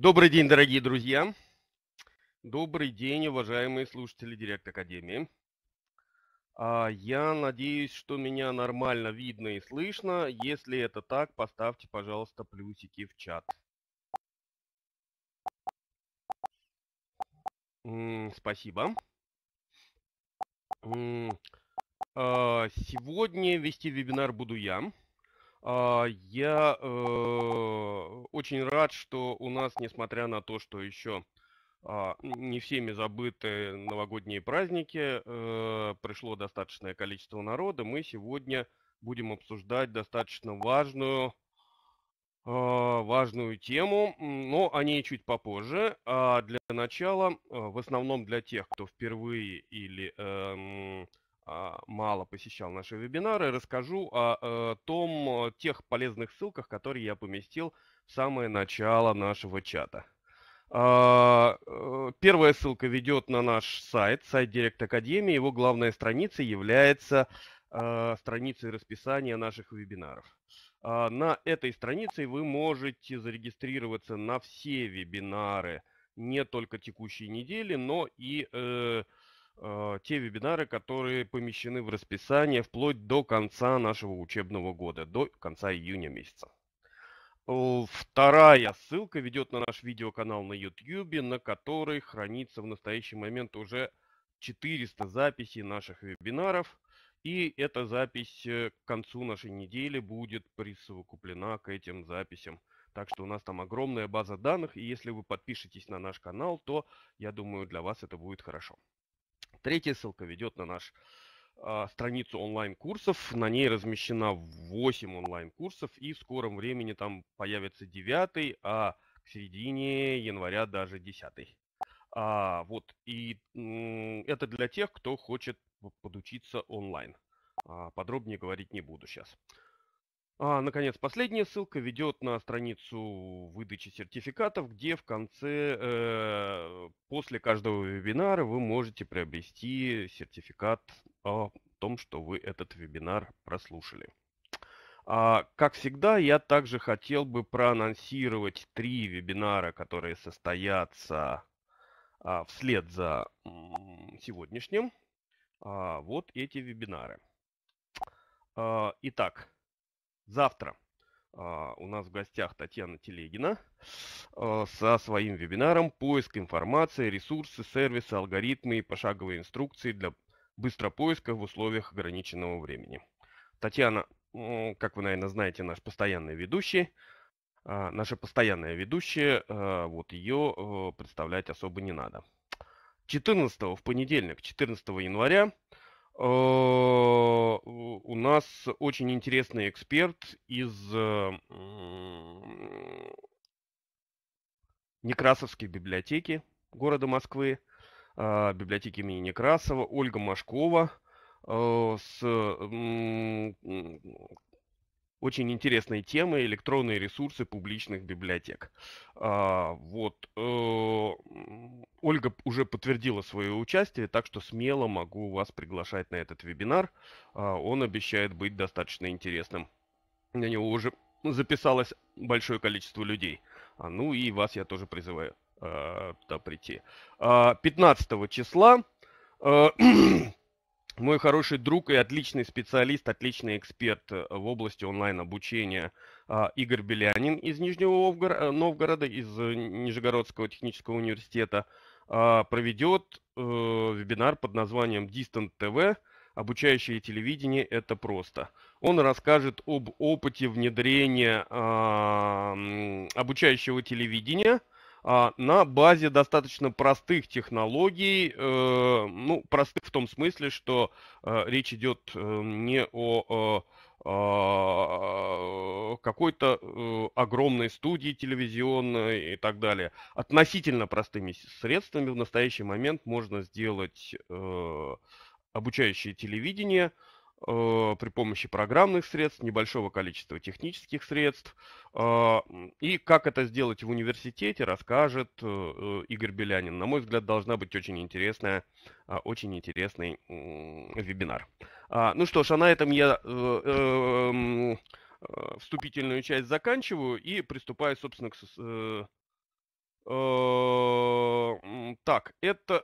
Добрый день, дорогие друзья. Добрый день, уважаемые слушатели Директ Академии. А, я надеюсь, что меня нормально видно и слышно. Если это так, поставьте, пожалуйста, плюсики в чат. Спасибо. А, сегодня вести вебинар буду я. А, я э, очень рад, что у нас, несмотря на то, что еще а, не всеми забыты новогодние праздники, э, пришло достаточное количество народа, мы сегодня будем обсуждать достаточно важную а, важную тему, но о ней чуть попозже. А для начала, э, в основном для тех, кто впервые или эм, а, мало посещал наши вебинары, расскажу о э, том, э, тех полезных ссылках, которые я поместил в самое начало нашего чата. А, э, первая ссылка ведет на наш сайт, сайт Директ Академии. Его главная страница является страницей расписания наших вебинаров. А, на этой странице вы можете зарегистрироваться на все вебинары, не только текущей недели, но и Э, те вебинары, которые помещены в расписание вплоть до конца нашего учебного года, до конца июня месяца. Э, вторая ссылка ведет на наш видеоканал на YouTube, на который хранится в настоящий момент уже 400 записей наших вебинаров. И эта запись э, к концу нашей недели будет присовокуплена к этим записям. Так что у нас там огромная база данных, и если вы подпишетесь на наш канал, то, я думаю, для вас это будет хорошо. Третья ссылка ведет на наш а, страницу онлайн-курсов. На ней размещена 8 онлайн-курсов, и в скором времени там появится 9, а к середине января даже 10. А, вот, и это для тех, кто хочет подучиться онлайн. А, подробнее говорить не буду сейчас. А, наконец, последняя ссылка ведет на страницу выдачи сертификатов, где в конце, э, после каждого вебинара вы можете приобрести сертификат о том, что вы этот вебинар прослушали. А, как всегда, я также хотел бы проанонсировать три вебинара, которые состоятся а, вслед за сегодняшним. А, вот эти вебинары. А, итак, Завтра а, у нас в гостях Татьяна Телегина а, со своим вебинаром «Поиск информации, ресурсы, сервисы, алгоритмы и пошаговые инструкции для быстрого поиска в условиях ограниченного времени». Татьяна, как вы, наверное, знаете, наш постоянный ведущий. А, наша постоянная ведущая, вот ее э, представлять особо не надо. 14 в понедельник, 14 января а, у нас очень интересный эксперт из э, Некрасовской библиотеки города Москвы, а, библиотеки имени Некрасова, Ольга Машкова а, с очень интересной темы электронные ресурсы публичных библиотек. А, вот. Э, Ольга уже подтвердила свое участие, так что смело могу вас приглашать на этот вебинар. А, он обещает быть достаточно интересным. На него уже записалось большое количество людей. А, ну и вас я тоже призываю э, туда прийти. 15 а, числа э, мой хороший друг и отличный специалист, отличный эксперт э, в области онлайн-обучения а, Игорь Белянин из Нижнего э, Новгорода, из э, Нижегородского технического университета, а, проведет вебинар под названием Distant TV «Обучающее телевидение – это просто». Он расскажет об опыте внедрения а, обучающего телевидения – а на базе достаточно простых технологий, э, ну, простых в том смысле, что э, речь идет э, не о а, какой-то огромной студии телевизионной и так далее. Относительно простыми средствами в настоящий момент можно сделать обучающее телевидение – Э, при помощи программных средств, небольшого количества технических средств. А, и как это сделать в университете, расскажет э, э, Игорь Белянин. На мой взгляд, должна быть очень интересная, а, очень интересный вебинар. А, ну что ж, а на этом я эм, вступительную часть заканчиваю и приступаю, собственно, к так, это,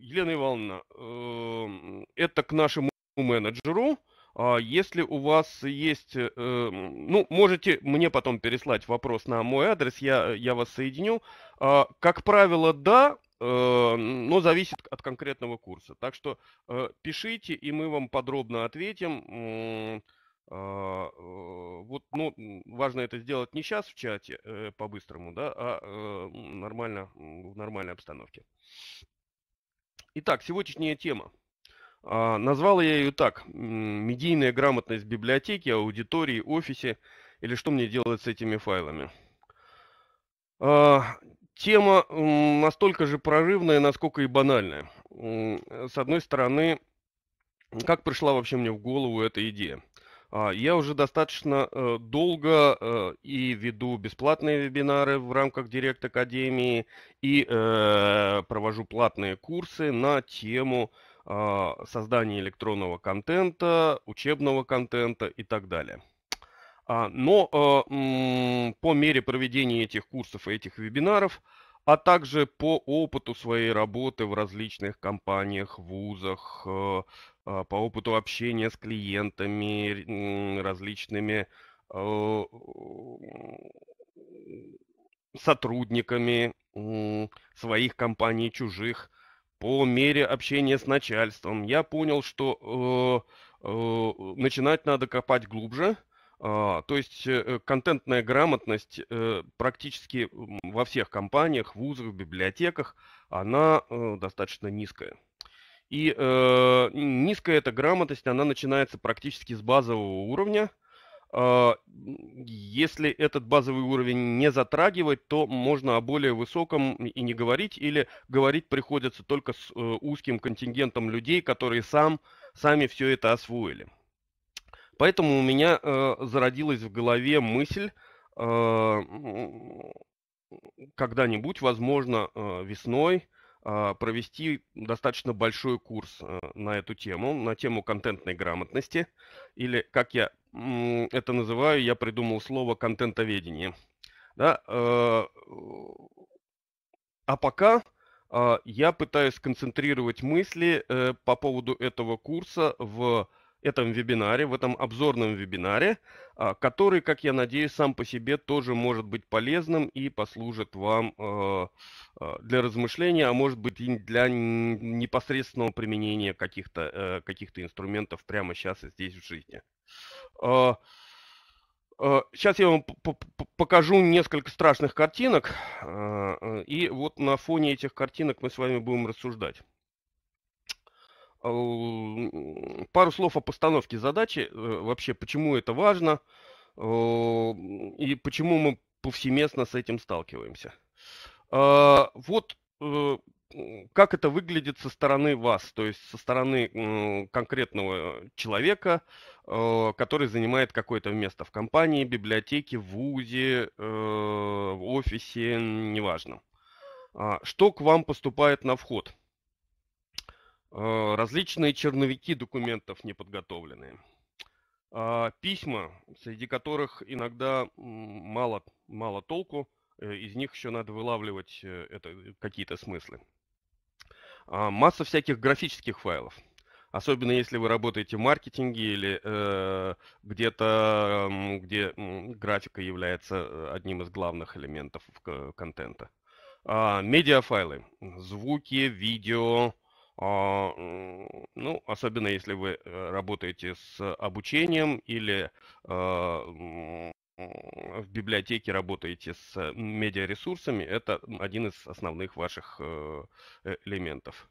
Елена Ивановна, это к нашему менеджеру. А, если у вас есть, э, ну, можете мне потом переслать вопрос на мой адрес, я, э, я вас соединю. А, как правило, да, э, но зависит от конкретного курса. Так что пишите, и мы вам подробно ответим. А, вот, ну, важно это сделать не сейчас в чате по-быстрому, да, а нормально, в нормальной обстановке. Итак, сегодняшняя тема – а, назвал я ее так. Медийная грамотность библиотеки, аудитории, офисе или что мне делать с этими файлами. А, тема настолько же прорывная, насколько и банальная. Э, с одной стороны, как пришла вообще мне в голову эта идея? А, я уже достаточно э, долго э, и веду бесплатные вебинары в рамках Директ Академии, и провожу платные курсы на тему а, создания электронного контента, учебного контента и так далее. А, но а, по мере проведения этих курсов и этих вебинаров, а также по опыту своей работы в различных компаниях, вузах, по опыту общения с клиентами, различными сотрудниками своих компаний, чужих, по мере общения с начальством я понял, что э, э, начинать надо копать глубже. Э, то есть э, э, контентная грамотность э, практически во всех компаниях, вузах, библиотеках, она э, достаточно низкая. И э, низкая эта грамотность, она начинается практически с базового уровня – а, если этот базовый уровень не затрагивать, то можно о более высоком и не говорить, или говорить приходится только с э, узким контингентом людей, которые сам, сами все это освоили. Поэтому у меня э, зародилась в голове мысль э, когда-нибудь, возможно, весной, а, провести достаточно большой курс э, на эту тему, на тему контентной грамотности, или, как я это называю, я придумал слово контентоведение. Да? Э, а пока а, я пытаюсь концентрировать мысли э, по поводу этого курса в этом вебинаре, в этом обзорном вебинаре, а, который, как я надеюсь, сам по себе тоже может быть полезным и послужит вам а, а, для размышления, а может быть и для непосредственного применения каких-то э, каких инструментов прямо сейчас и здесь в жизни. Сейчас я вам покажу несколько страшных картинок, э, и вот на фоне этих картинок мы с вами будем рассуждать. Э, пару слов о постановке задачи, э, вообще почему это важно э, и почему мы повсеместно с этим сталкиваемся. А, вот как это выглядит со стороны вас, то есть со стороны конкретного человека, который занимает какое-то место в компании, библиотеке, в ВУЗе, в офисе, неважно. А, что к вам поступает на вход – Э, различные черновики документов неподготовленные. А, письма, среди которых иногда мало, мало толку, э, из них еще надо вылавливать э, это, какие-то смыслы. А, масса всяких графических файлов. Особенно если вы работаете в маркетинге или э, где-то, где графика является одним из главных элементов контента. А, медиафайлы, звуки, видео, а, ну, особенно если вы э, работаете с э, обучением или а, в библиотеке работаете с э, медиаресурсами, это один из основных ваших элементов.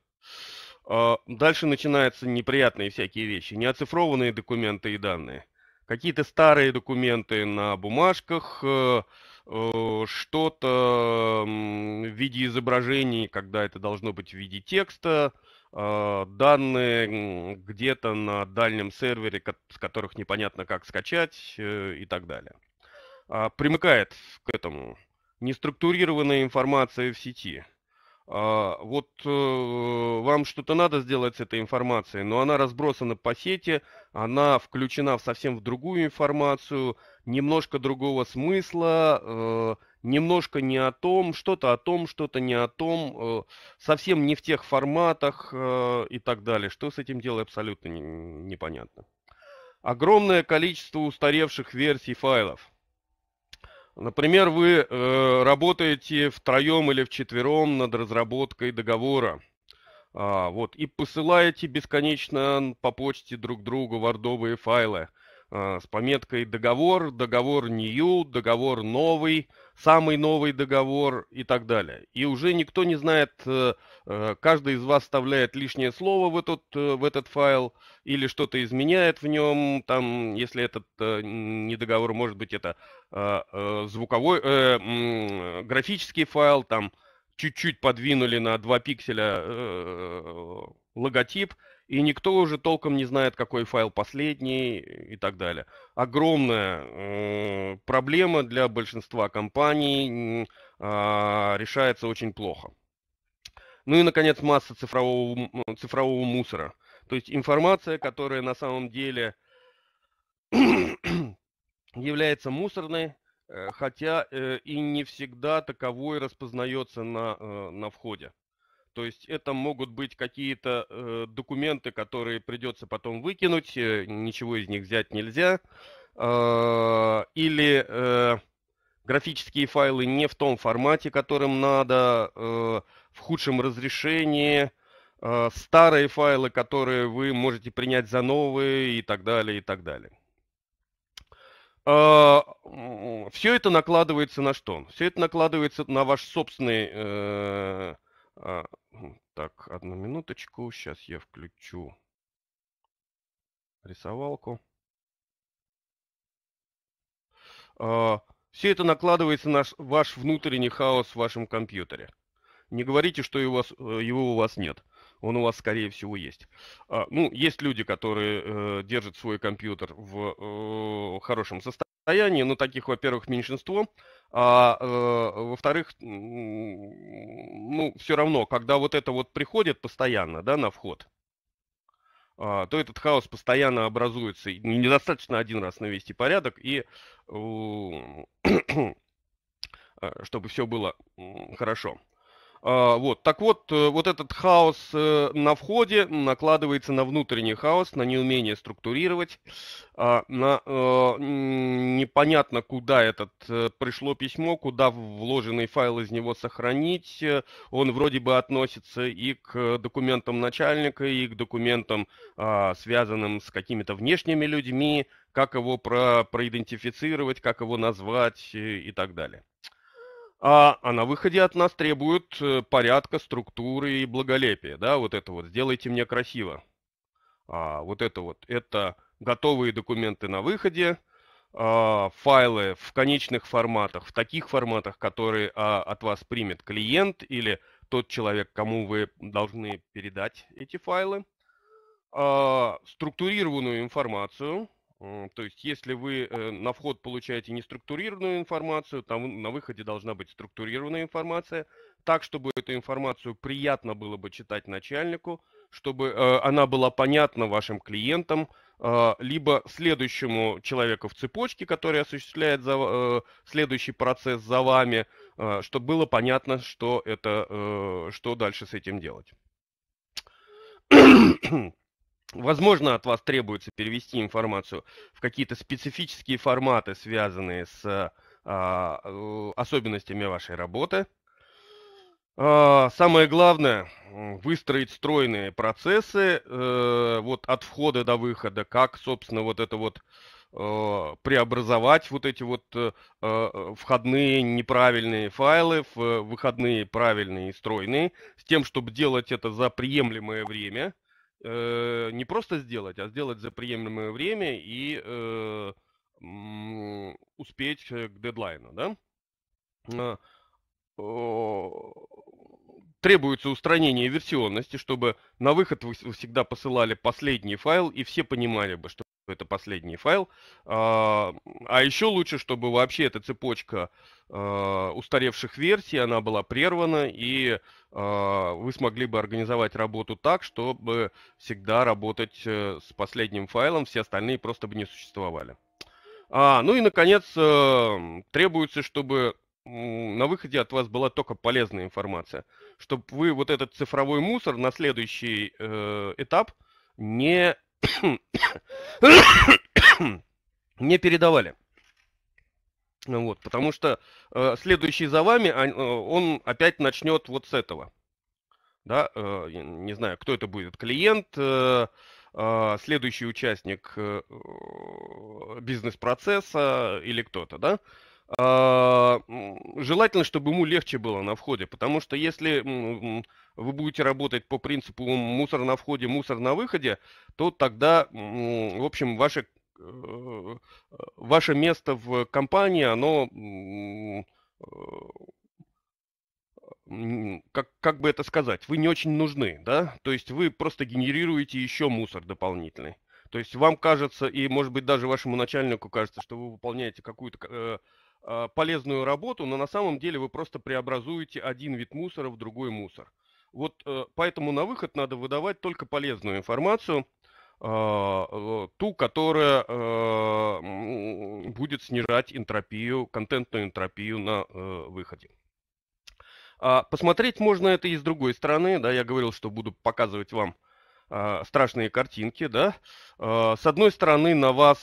А, дальше начинаются неприятные всякие вещи. Неоцифрованные документы и данные. Какие-то старые документы на бумажках, что-то в виде изображений, когда это должно быть в виде текста, а, данные где-то на дальнем сервере, с которых непонятно как скачать э, и так далее. А, примыкает к этому неструктурированная информация в сети. А, вот э, вам что-то надо сделать с этой информацией, но она разбросана по сети, она включена в совсем в другую информацию, немножко другого смысла, э, немножко не о том, что-то о том, что-то не о том, э, совсем не в тех форматах э, и так далее. Что с этим делать абсолютно непонятно. Огромное количество устаревших версий файлов. Например, вы э, работаете втроем или вчетвером над разработкой договора. А, вот, и посылаете бесконечно по почте друг другу вардовые файлы. Э, с пометкой договор, договор new, договор новый, самый новый договор и так далее. И уже никто не знает, э, э, каждый из вас вставляет лишнее слово в этот, в этот файл или что-то изменяет в нем, там, если этот не договор, может быть, это звуковой, графический файл, там чуть-чуть подвинули на 2 пикселя логотип – и никто уже толком не знает, какой файл последний и так далее. Огромная э, проблема для большинства компаний э, решается очень плохо. Ну и, наконец, масса цифрового, э, цифрового мусора. То есть информация, которая на самом деле является мусорной, э, хотя э, и не всегда таковой распознается на, э, на входе. То есть это могут быть какие-то э, документы, которые придется потом выкинуть, э, ничего из них взять нельзя. Э, или э, графические файлы не в том формате, которым надо, э, в худшем разрешении, э, старые файлы, которые вы можете принять за новые и так далее, и так далее. А, все это накладывается на что? Все это накладывается на ваш собственный э, а, хм, так, одну минуточку. Сейчас я включу рисовалку. А, все это накладывается на ваш внутренний хаос в вашем компьютере. Не говорите, что у э, его у вас нет. Он у вас, скорее всего, есть. А, ну, есть люди, которые э, держат свой компьютер в э, хорошем состоянии, но таких, во-первых, меньшинство. А, э, во-вторых, ну, все равно, когда вот это вот приходит постоянно, да, на вход, а, то этот хаос постоянно образуется. И недостаточно один раз навести порядок, и а, чтобы все было хорошо. А, вот. Так вот, э, вот этот хаос э, на входе накладывается на внутренний хаос, на неумение структурировать, а, на э, непонятно, куда этот пришло письмо, куда вложенный файл из него сохранить. Он вроде бы относится и к документам начальника, и к документам, а, связанным с какими-то внешними людьми, как его про проидентифицировать, как его назвать и так далее а, а на выходе от нас требуют э, порядка, структуры и благолепия, да, вот это вот, сделайте мне красиво. А, вот это вот, это готовые документы на выходе, а, файлы в конечных форматах, в таких форматах, которые а, от вас примет клиент или тот человек, кому вы должны передать эти файлы, а, структурированную информацию, то есть, если вы э, на вход получаете неструктурированную информацию, там на выходе должна быть структурированная информация, так, чтобы эту информацию приятно было бы читать начальнику, чтобы э, она была понятна вашим клиентам, э, либо следующему человеку в цепочке, который осуществляет за, следующий процесс за вами, чтобы было понятно, что это, что дальше с этим делать. Возможно, от вас требуется перевести информацию в какие-то специфические форматы, связанные с а, э, особенностями вашей работы. А, самое главное, выстроить стройные процессы э, вот от входа до выхода, как, собственно, вот это вот э, преобразовать вот эти вот э, э входные неправильные файлы в выходные правильные и стройные, с тем, чтобы делать это за приемлемое время э, не просто сделать, а сделать за приемлемое время и э, м, успеть к дедлайну, да? Э, требуется устранение версионности, чтобы на выход вы всегда посылали последний файл, и все понимали бы, что это последний файл. А, а еще лучше, чтобы вообще эта цепочка а, устаревших версий, она была прервана, и а, вы смогли бы организовать работу так, чтобы всегда работать э, с последним файлом, все остальные просто бы не существовали. А, ну и, наконец, э, требуется, чтобы на выходе от вас была только полезная информация, чтобы вы вот этот цифровой мусор на следующий э, этап не не передавали. Вот, потому что э, следующий за вами, а, э, он опять начнет вот с этого. Да, э, не знаю, кто это будет, клиент, э, э, следующий участник э, бизнес-процесса или кто-то, да. Э, желательно, чтобы ему легче было на входе, потому что если вы будете работать по принципу мусор на входе, мусор на выходе, то тогда, в общем, ваше, э, ваше место в компании, оно э, как, как бы это сказать, вы не очень нужны, да, то есть вы просто генерируете еще мусор дополнительный. То есть вам кажется, и может быть даже вашему начальнику кажется, что вы выполняете какую-то э, э полезную работу, но на самом деле вы просто преобразуете один вид мусора в другой мусор. Вот э, поэтому на выход надо выдавать только полезную информацию, а, э, ту, которая э, будет снижать энтропию, контентную энтропию на выходе. А посмотреть можно это и с другой стороны. Да, я говорил, что буду показывать вам а, страшные картинки. Да. С одной стороны, на вас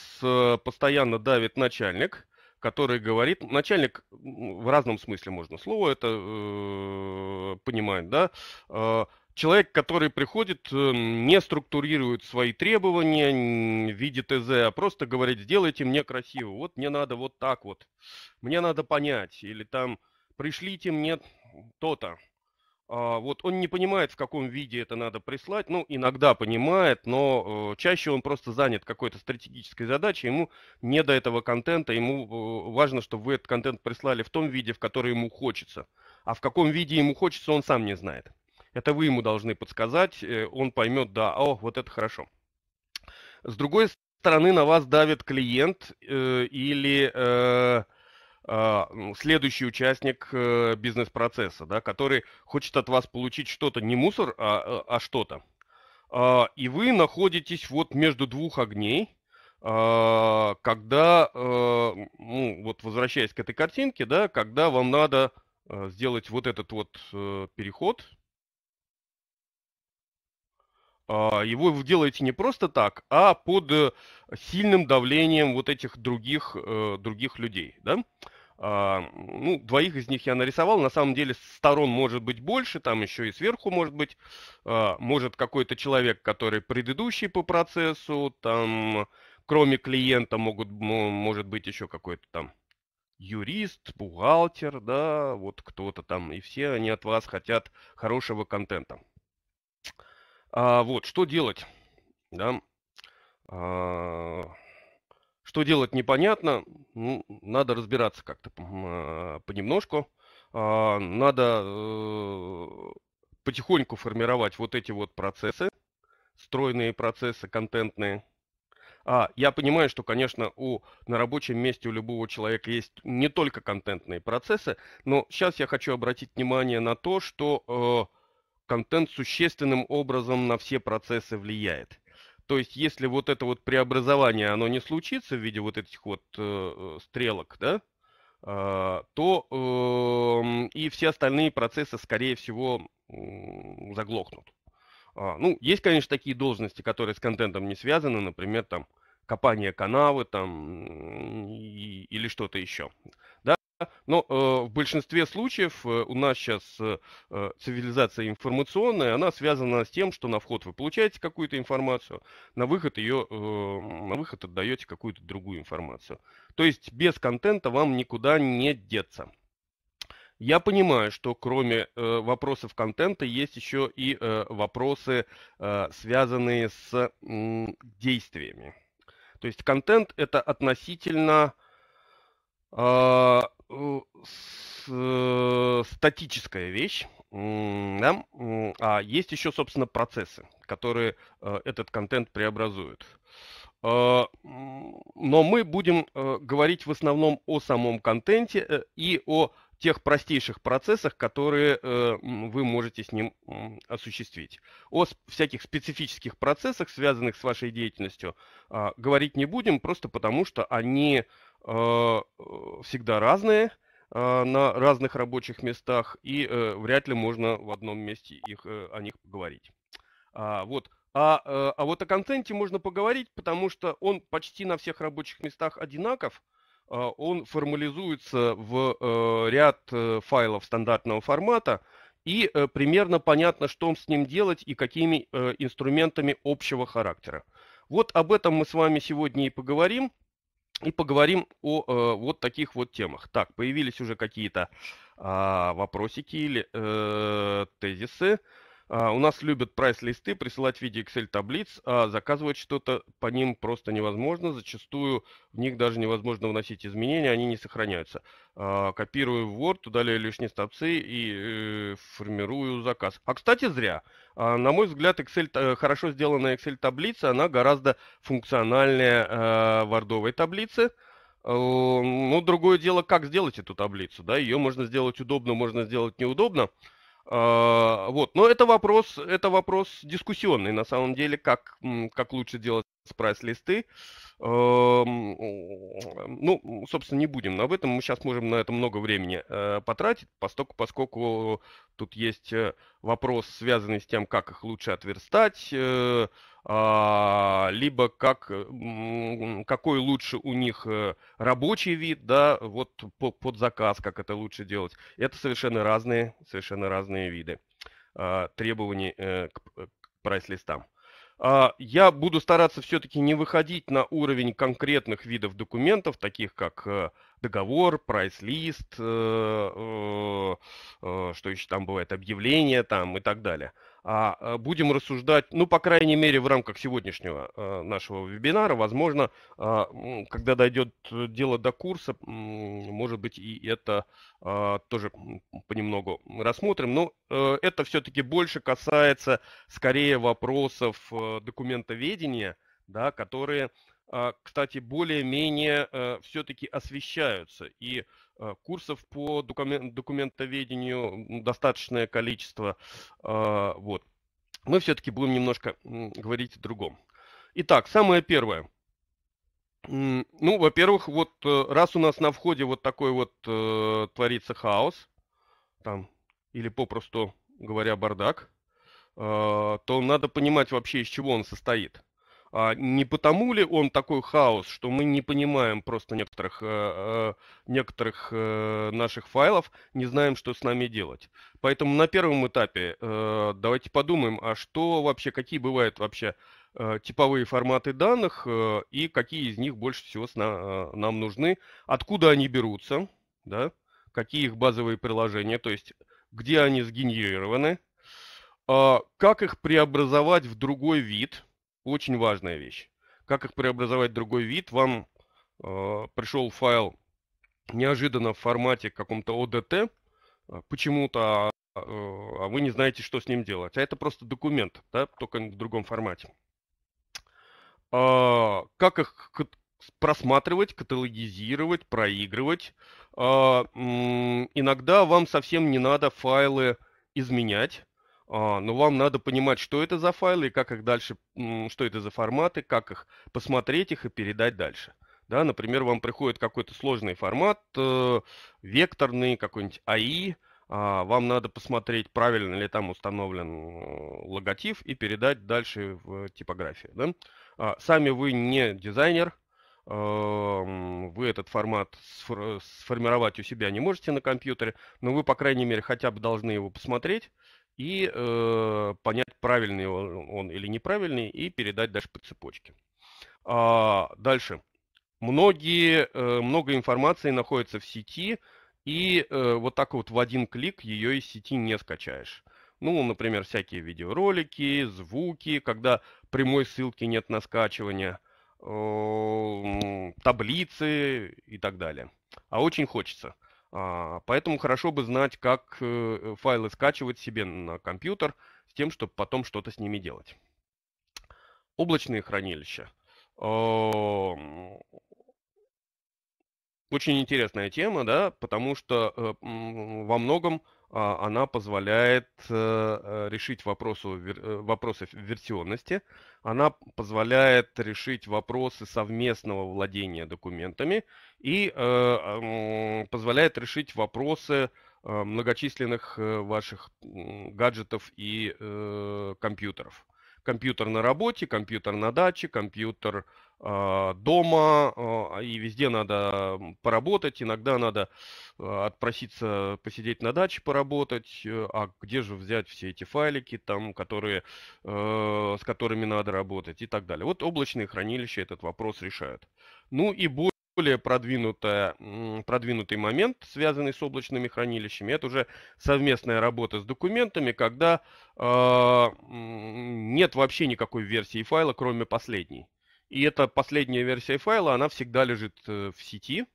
постоянно давит начальник, который говорит, начальник в разном смысле можно слово это э, понимать, да, э, человек, который приходит, эм, не структурирует свои требования в виде ТЗ, а просто говорит, сделайте мне красиво, вот мне надо вот так вот, мне надо понять, или там пришлите мне то-то. А, вот он не понимает, в каком виде это надо прислать. Ну, иногда понимает, но э, чаще он просто занят какой-то стратегической задачей. Ему не до этого контента. Ему э, важно, чтобы вы этот контент прислали в том виде, в который ему хочется. А в каком виде ему хочется, он сам не знает. Это вы ему должны подсказать. Э, он поймет, да, о, вот это хорошо. С другой стороны, на вас давит клиент э, или... Э, а, ну, следующий участник э, бизнес-процесса, да, который хочет от вас получить что-то, не мусор, а, а, а что-то. А, и вы находитесь вот между двух огней, когда, ну, вот возвращаясь к этой картинке, да, когда вам надо сделать вот этот вот э, переход, его вы делаете не просто так, а под э, сильным давлением вот этих других, других людей. Да? А, ну, двоих из них я нарисовал. На самом деле сторон может быть больше, там еще и сверху может быть. А, может какой-то человек, который предыдущий по процессу, там, кроме клиента, могут, может быть еще какой-то там юрист, бухгалтер, да, вот кто-то там. И все они от вас хотят хорошего контента. А вот, что делать? Да. А что делать непонятно, ну, надо разбираться как-то а, понемножку. А, надо э, потихоньку формировать вот эти вот процессы, стройные процессы, контентные. А, я понимаю, что, конечно, у, на рабочем месте у любого человека есть не только контентные процессы, но сейчас я хочу обратить внимание на то, что э, контент существенным образом на все процессы влияет. То есть, если вот это вот преобразование, оно не случится в виде вот этих вот э, стрелок, да, э, то э, и все остальные процессы, скорее всего, э, заглохнут. А, ну, есть, конечно, такие должности, которые с контентом не связаны, например, там копание канавы там и, или что-то еще, да. Но э, в большинстве случаев э, у нас сейчас э, э, цивилизация информационная, она связана с тем, что на вход вы получаете какую-то информацию, на выход ее, э, эм, на выход отдаете какую-то другую информацию. То есть без контента вам никуда не деться. Я понимаю, что кроме э, вопросов контента есть еще и э, вопросы, э, связанные с э, действиями. То есть контент это относительно э, Э, э, статическая вещь, да? а есть еще, собственно, процессы, которые э, этот контент преобразуют. Но мы будем говорить в основном о самом контенте и о тех простейших процессах, которые э, вы можете с ним э, осуществить. О всяких специфических процессах, связанных с вашей деятельностью, э, говорить не будем, просто потому что они э, всегда разные а, на разных рабочих местах, и э, вряд ли можно в одном месте их, э, о них поговорить. А, вот. А, э, а вот о контенте можно поговорить, потому что он почти на всех рабочих местах одинаков, а, он формализуется в э, ряд э, файлов стандартного формата, и э, примерно понятно, что с ним делать и какими инструментами общего характера. Вот об этом мы с вами сегодня и поговорим, и поговорим о вот таких вот темах. Так, появились уже какие-то а, вопросики или тезисы. А, у нас любят прайс-листы, присылать в виде Excel-таблиц, а заказывать что-то по ним просто невозможно. Зачастую в них даже невозможно вносить изменения, они не сохраняются. А, копирую в Word, удаляю лишние столбцы и э, формирую заказ. А, кстати, зря. А, на мой взгляд, Excel, э, хорошо сделанная Excel-таблица, она гораздо функциональнее вардовой таблицы. Ну, другое дело, как сделать эту таблицу. Да? Ее можно сделать удобно, можно сделать неудобно. А, вот, но это вопрос, это вопрос дискуссионный на самом деле, как, как лучше делать прайс-листы. А, ну, собственно, не будем об этом. Мы сейчас можем на это много времени э, потратить, поскольку, поскольку тут есть э, вопрос, связанный с тем, как их лучше отверстать, э, а, либо как, э, какой лучше у них э, рабочий вид, да, вот под заказ, как это лучше делать. Это совершенно разные, совершенно разные виды а, требований э, к прайс-листам. А, я буду стараться все-таки не выходить на уровень конкретных видов документов, таких как договор, прайс-лист, что еще там бывает, объявление там и так далее – а э, будем рассуждать, ну, по крайней мере, в рамках сегодняшнего э, нашего вебинара. Возможно, а, когда дойдет э, дело до курса, может быть, и это а, тоже понемногу рассмотрим. Но это все-таки больше касается скорее вопросов документоведения, да, которые, а, кстати, более-менее все-таки освещаются. И Э, курсов по документоведению достаточное количество. А, вот. Мы все-таки будем немножко говорить о другом. Итак, самое первое. Ну, во-первых, вот э, раз у нас на входе вот такой вот э, творится хаос, там, или попросту говоря, бардак, э, то надо понимать вообще, из чего он состоит. А не потому ли он такой хаос, что мы не понимаем просто некоторых, э, э, некоторых э, наших файлов, не знаем, что с нами делать? Поэтому на первом этапе давайте подумаем, а что вообще, какие бывают вообще типовые форматы данных и какие из них больше всего нам нужны, откуда они берутся, да, какие их базовые приложения, то есть где они сгенерированы, а как их преобразовать в другой вид – очень важная вещь. Как их преобразовать в другой вид? Вам э, пришел файл неожиданно в формате каком-то ODT, а, почему-то, а, а, а вы не знаете, что с ним делать. А это просто документ, да, только в другом формате. А, как их просматривать, каталогизировать, проигрывать. А, иногда вам совсем не надо файлы изменять. А, но ну, вам надо понимать, что это за файлы и как их дальше, что это за форматы, как их посмотреть их и передать дальше. Да, например, вам приходит какой-то сложный формат, э, векторный, какой-нибудь AI, а, вам надо посмотреть, правильно ли там установлен э, логотип и передать дальше в типографию. Да? А, сами вы не дизайнер, э, вы этот формат сформировать у себя не можете на компьютере, но вы, по крайней мере, хотя бы должны его посмотреть и э, понять, правильный он, он или неправильный, и передать дальше по цепочке. А, дальше. Многие, э, много информации находится в сети, и э, вот так вот в один клик ее из сети не скачаешь. Ну, например, всякие видеоролики, звуки, когда прямой ссылки нет на скачивание, э, таблицы и так далее. А очень хочется. А, поэтому хорошо бы знать, как э, файлы скачивать себе на компьютер, с тем, чтобы потом что-то с ними делать. Облачные хранилища. Очень интересная тема, да, потому что э, во многом а, она позволяет э, решить вопросы э, вопросы версионности, она позволяет решить вопросы совместного владения документами и э, позволяет решить вопросы многочисленных ваших гаджетов и компьютеров компьютер на работе, компьютер на даче, компьютер а, дома, а, и везде надо поработать. Иногда надо а, отпроситься посидеть на даче, поработать. Э, а где же взять все эти файлики, там, которые, э, с которыми надо работать и так далее. Вот облачные хранилища этот вопрос решают. Ну и более более продвинутая, продвинутый момент, связанный с облачными хранилищами, это уже совместная работа с документами, когда э, нет вообще никакой версии файла, кроме последней. И эта последняя версия файла, она всегда лежит э, в сети,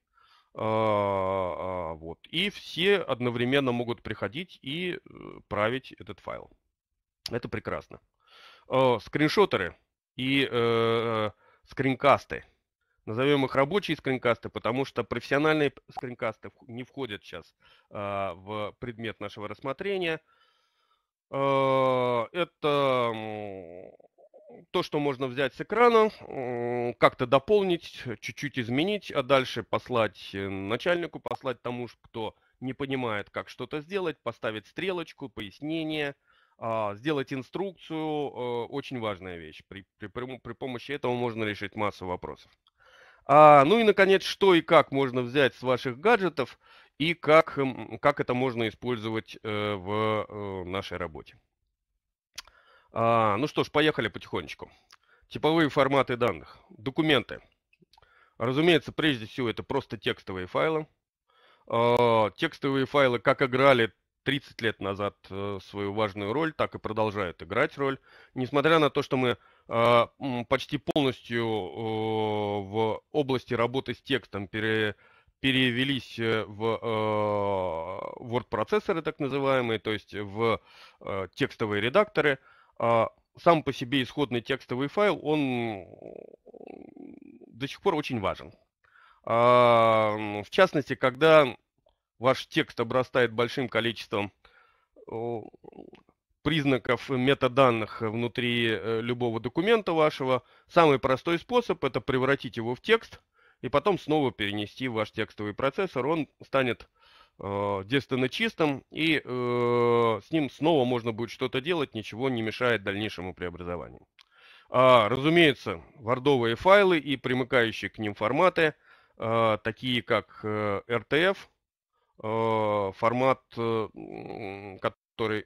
а, а, вот. И все одновременно могут приходить и э, править этот файл. Это прекрасно. Э, скриншотеры и скринкасты – назовем их рабочие скринкасты, потому что профессиональные скринкасты не входят сейчас а, в предмет нашего рассмотрения. А, это то, что можно взять с экрана, как-то дополнить, чуть-чуть изменить, а дальше послать э, начальнику, послать тому, кто не понимает, как что-то сделать, поставить стрелочку, пояснение, а, сделать инструкцию. А, очень важная вещь. При, при, при помощи этого можно решить массу вопросов. А, ну и, наконец, что и как можно взять с ваших гаджетов и как, эм, как это можно использовать э, в э, нашей работе. А, ну что ж, поехали потихонечку. Типовые форматы данных. Документы. Разумеется, прежде всего это просто текстовые файлы. А, текстовые файлы как играли 30 лет назад э, свою важную роль, так и продолжают играть роль. Несмотря на то, что мы а, почти полностью в области работы с текстом пере, перевелись э, в а, Word-процессоры, так называемые, то есть в а, текстовые редакторы. Сам по себе исходный текстовый файл, он до сих пор очень важен. В частности, когда ваш текст обрастает большим количеством признаков метаданных э, внутри э, любого документа вашего. Самый простой способ – это превратить его в текст и потом снова перенести в ваш текстовый процессор. Он станет э, действительно чистым, и э, с ним снова можно будет что-то делать, ничего не мешает дальнейшему преобразованию. А, разумеется, вардовые файлы и примыкающие к ним форматы, э, такие как э, RTF, э, формат, э, который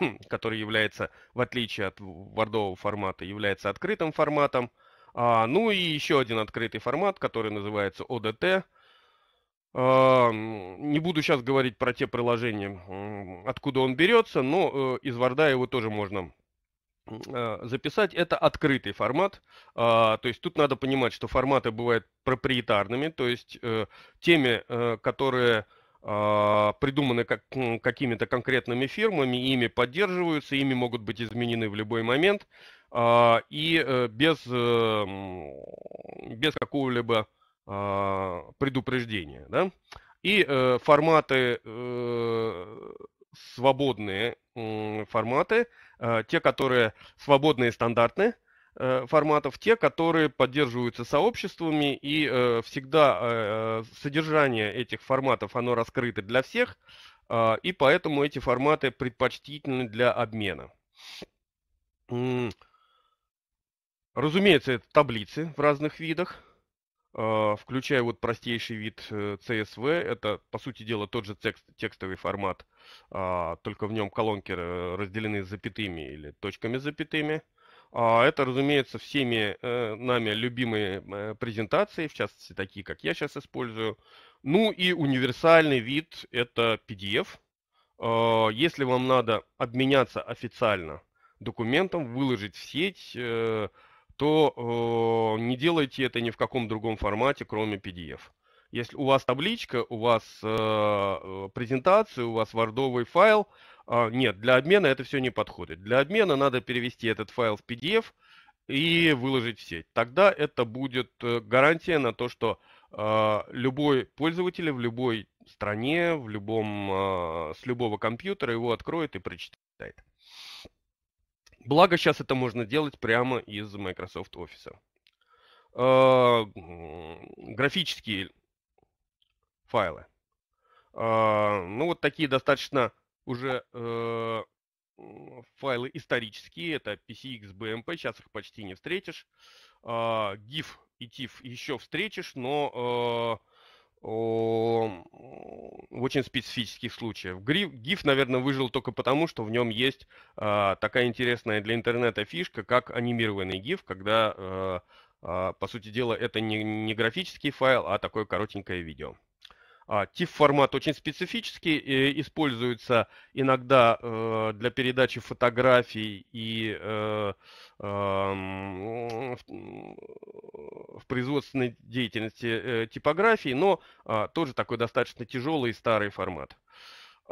который является, в отличие от вардового формата, является открытым форматом. А, ну и еще один открытый формат, который называется ODT. А, не буду сейчас говорить про те приложения, откуда он берется, но э, из варда его тоже можно э, записать это открытый формат. А, то есть тут надо понимать, что форматы бывают проприетарными, то есть э, теми, э, которые а, придуманы как, какими-то конкретными фирмами, ими поддерживаются, ими могут быть изменены в любой момент а, и э, без, э, без какого-либо а, предупреждения. Да? И э, форматы свободные форматы, те, которые свободные и стандартные, Э, форматов те, которые поддерживаются сообществами, и э, всегда э, содержание этих форматов, оно раскрыто для всех, э, и поэтому эти форматы предпочтительны для обмена. Разумеется, это таблицы в разных видах, э, включая вот простейший вид э, CSV, это, по сути дела, тот же текст, текстовый формат, э, только в нем колонки э, разделены запятыми или точками запятыми. запятыми а, это, разумеется, всеми э, нами любимые э, презентации, в частности, такие, как я сейчас использую. Ну и универсальный вид – это PDF. А, если вам надо обменяться официально документом, выложить в сеть, э, то не делайте это ни в каком другом формате, кроме PDF. Если у вас табличка, у вас презентация, у вас вардовый файл – а, нет, для обмена это все не подходит. Для обмена надо перевести этот файл в PDF и выложить в сеть. Тогда это будет э, гарантия на то, что а, любой пользователь в любой стране, в любом, а, с любого компьютера его откроет и прочитает. Благо сейчас это можно делать прямо из Microsoft Office. Графические файлы. Ну вот такие достаточно уже э, файлы исторические, это PCX, BMP, сейчас их почти не встретишь. Э, GIF и TIFF еще встретишь, но э, э, в очень специфических случаях. GIF, наверное, выжил только потому, что в нем есть э, такая интересная для интернета фишка, как анимированный GIF, когда, э, э, по сути дела, это не, не графический файл, а такое коротенькое видео. TIFF-формат а, очень специфический, используется иногда э, для передачи фотографий и э, эм, в производственной деятельности э, типографии, но а, тоже такой достаточно тяжелый и старый формат.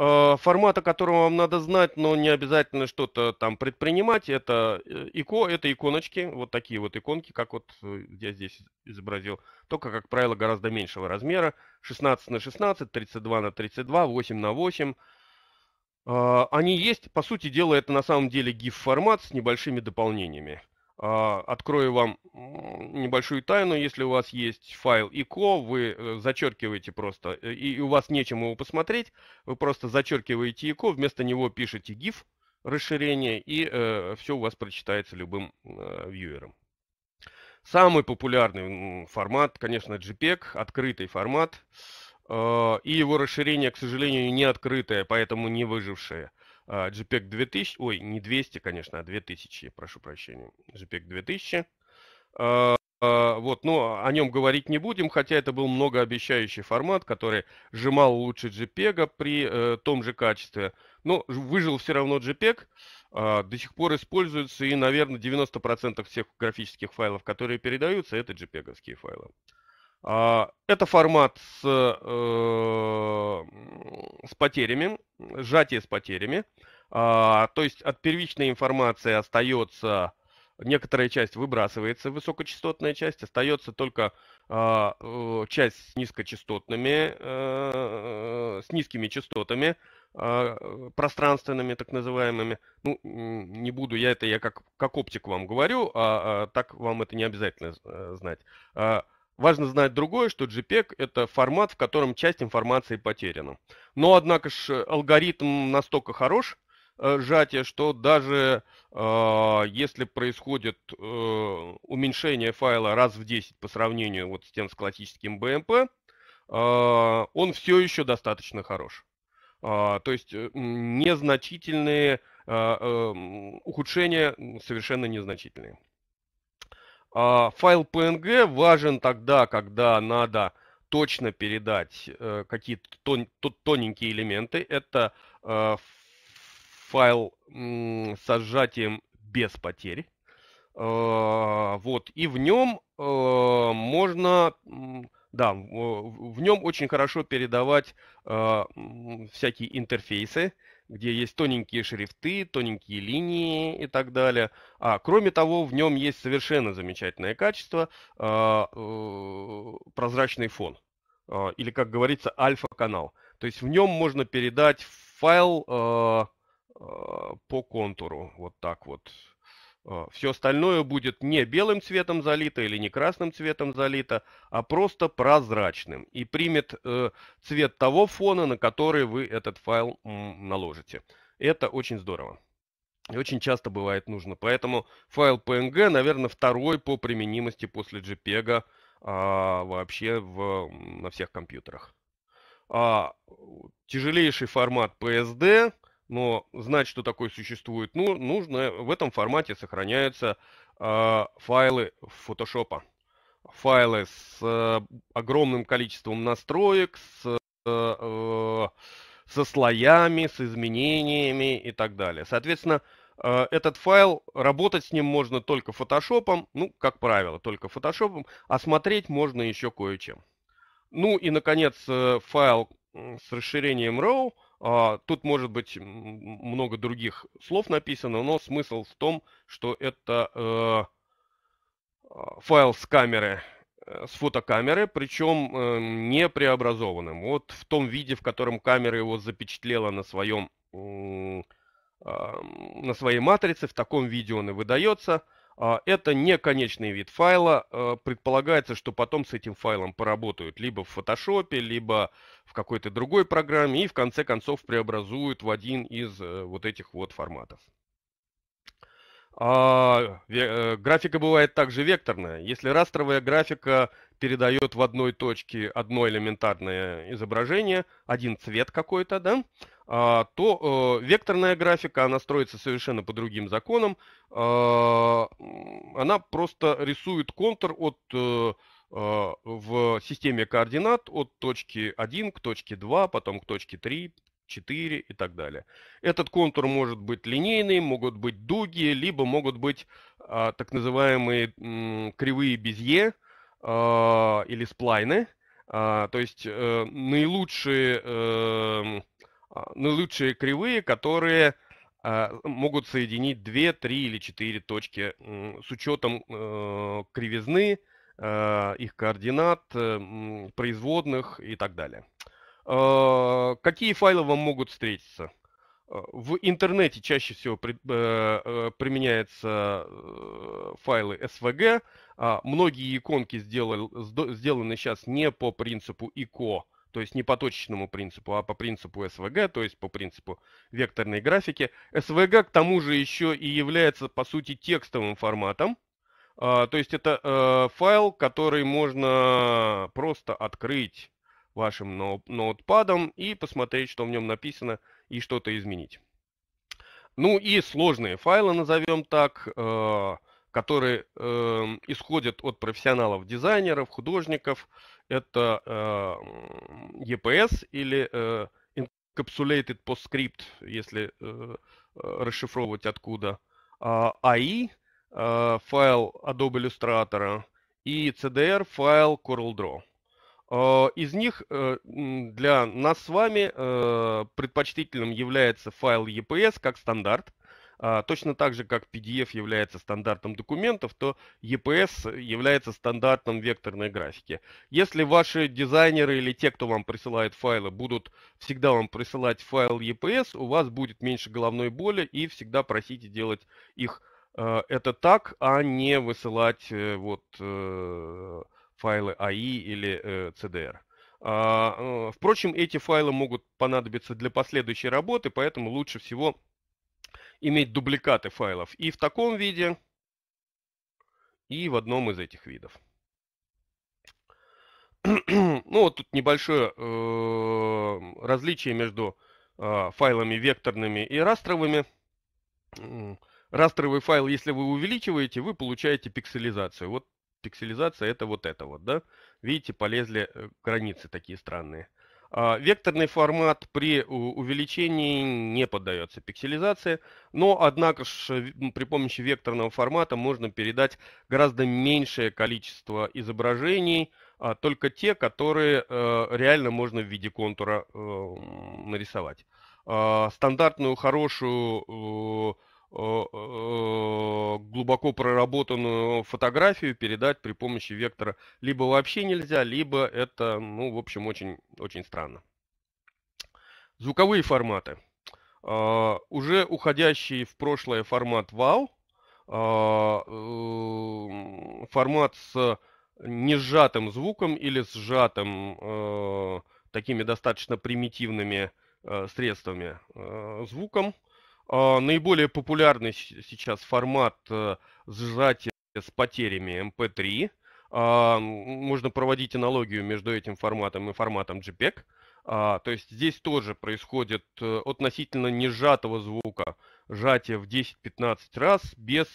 Э, формата, которого вам надо знать, но не обязательно что-то там предпринимать. Это э, ико, это иконочки, вот такие вот иконки, как вот э, я здесь изобразил, только, как правило, гораздо меньшего размера. 16 на 16, 32 на 32, 8 на 8. А, они есть, по сути дела, это на самом деле GIF-формат с небольшими дополнениями. А, открою вам небольшую тайну. Если у вас есть файл ICO, вы э, зачеркиваете просто, э, и у вас нечем его посмотреть, вы просто зачеркиваете ICO, вместо него пишете GIF расширение, и э, все у вас прочитается любым э, вьюером. Самый популярный формат, конечно, JPEG, открытый формат, э, и его расширение, к сожалению, не открытое, поэтому не выжившее. А, JPEG 2000, ой, не 200, конечно, а 2000, прошу прощения, JPEG 2000. А, а, вот, но о нем говорить не будем, хотя это был многообещающий формат, который сжимал лучше JPEG при э, том же качестве. Но выжил все равно JPEG, э, до сих пор используется и, наверное, 90% всех графических файлов, которые передаются, это JPEG-овские файлы. А, это формат с, э, с потерями, сжатие с потерями. А, то есть от первичной информации остается некоторая часть выбрасывается, высокочастотная часть, остается только а, э, часть с низкочастотными, э, с низкими частотами, пространственными так называемыми. Ну, не буду я это, я как, как оптик вам говорю, а, а так вам это не обязательно знать. Важно знать другое, что JPEG – это формат, в котором часть информации потеряна. Но, однако же, алгоритм настолько хорош, э, сжатие, что даже э, если происходит э, уменьшение файла раз в 10 по сравнению вот с тем с классическим BMP, эм э, он все еще достаточно хорош. Э, то есть э, незначительные э, э, ухудшения совершенно незначительные. А, файл PNG важен тогда, когда надо точно передать э, какие-то тоненькие элементы. Это э, файл со сжатием без потерь. А, вот, и в нем э, можно, да, в нем очень хорошо передавать всякие интерфейсы, где есть тоненькие шрифты, тоненькие линии и так далее. А кроме того, в нем есть совершенно замечательное качество а, э, прозрачный фон, а, или, как говорится, альфа-канал. То есть в нем можно передать файл а, по контуру, вот так вот. Э, Все остальное будет не белым цветом залито или не красным цветом залито, а просто прозрачным и примет э, цвет того фона, на который вы этот файл наложите. Это очень здорово. И очень часто бывает нужно. Поэтому файл PNG, наверное, второй по применимости после JPEG а, вообще в, на всех компьютерах. А, тяжелейший формат PSD – но знать, что такое существует, ну, нужно. В этом формате сохраняются э, файлы фотошопа. Файлы с э, огромным количеством настроек, с, э, э со слоями, с изменениями и так далее. Соответственно, э, этот файл, работать с ним можно только фотошопом, ну, как правило, только фотошопом, а смотреть можно еще кое-чем. Ну и, наконец, э, файл с расширением RAW – а, тут может быть много других слов написано, но смысл в том, что это э, а, файл с камеры, э, с фотокамеры, причем эм, не преобразованным. Вот в том виде, в котором камера его запечатлела на своем на своей матрице, в таком виде он и выдается – а, это не конечный вид файла. А, предполагается, что потом с этим файлом поработают либо в Photoshop, либо в какой-то другой программе и в конце концов преобразуют в один из э, вот этих вот форматов. А, э, графика бывает также векторная. Если растровая графика передает в одной точке одно элементарное изображение, один цвет какой-то, да, а, то э, векторная графика, она строится совершенно по другим законам. А, она просто рисует контур от э, а, в системе координат от точки 1 к точке 2, потом к точке 3, 4 и так далее. Этот контур может быть линейный, могут быть дуги, либо могут быть а, так называемые м, кривые безье а, или сплайны. А, то есть э, наилучшие э, а, наилучшие кривые, которые а, могут соединить 2, 3 или 4 точки с учетом э, кривизны, э, их координат, производных и так далее. А, какие файлы вам могут встретиться? В интернете чаще всего э, применяются файлы SVG. Многие иконки сделаны сейчас не по принципу ICO, то есть не по точечному принципу, а по принципу СВГ, то есть по принципу векторной графики. СВГ к тому же еще и является по сути текстовым форматом, а, то есть это э, файл, который можно просто открыть вашим ноутпадом и посмотреть, что в нем написано и что-то изменить. Ну и сложные файлы, назовем так, э, которые эм, исходят от профессионалов, дизайнеров, художников, это э, эм, EPS или э, Encapsulated Postscript, если э, э расшифровывать откуда, а, AI э, файл Adobe Illustrator и CDR файл CorelDRAW. Э, из них э, для нас с вами предпочтительным является файл EPS как стандарт, а, точно так же, как PDF является стандартом документов, то EPS является стандартом векторной графики. Если ваши дизайнеры или те, кто вам присылает файлы, будут всегда вам присылать файл EPS, у вас будет меньше головной боли и всегда просите делать их э, это так, а не высылать э, вот э, файлы AI а или CDR. А, впрочем, эти файлы могут понадобиться для последующей работы, поэтому лучше всего иметь дубликаты файлов и в таком виде, и в одном из этих видов. ну, вот тут небольшое э, различие между э, файлами векторными и растровыми. Растровый файл, если вы увеличиваете, вы получаете пикселизацию. Вот пикселизация это вот это вот, да? Видите, полезли э, границы такие странные. А, векторный формат при увеличении не поддается пикселизации, но однако же, э, при помощи векторного формата можно передать гораздо меньшее количество изображений, а, только те, которые э, реально можно в виде контура э, нарисовать. А, стандартную хорошую Э, э, глубоко проработанную фотографию передать при помощи вектора либо вообще нельзя, либо это, ну, в общем, очень, очень странно. Звуковые форматы. А, уже уходящий в прошлое формат вау, а, э, формат с не сжатым звуком или сжатым такими достаточно примитивными средствами звуком – а, наиболее популярный сейчас формат э, сжатия с потерями MP3. Эм а, можно проводить аналогию между этим форматом и форматом JPEG. А, то есть здесь тоже происходит э, относительно не сжатого звука сжатие в 10-15 раз без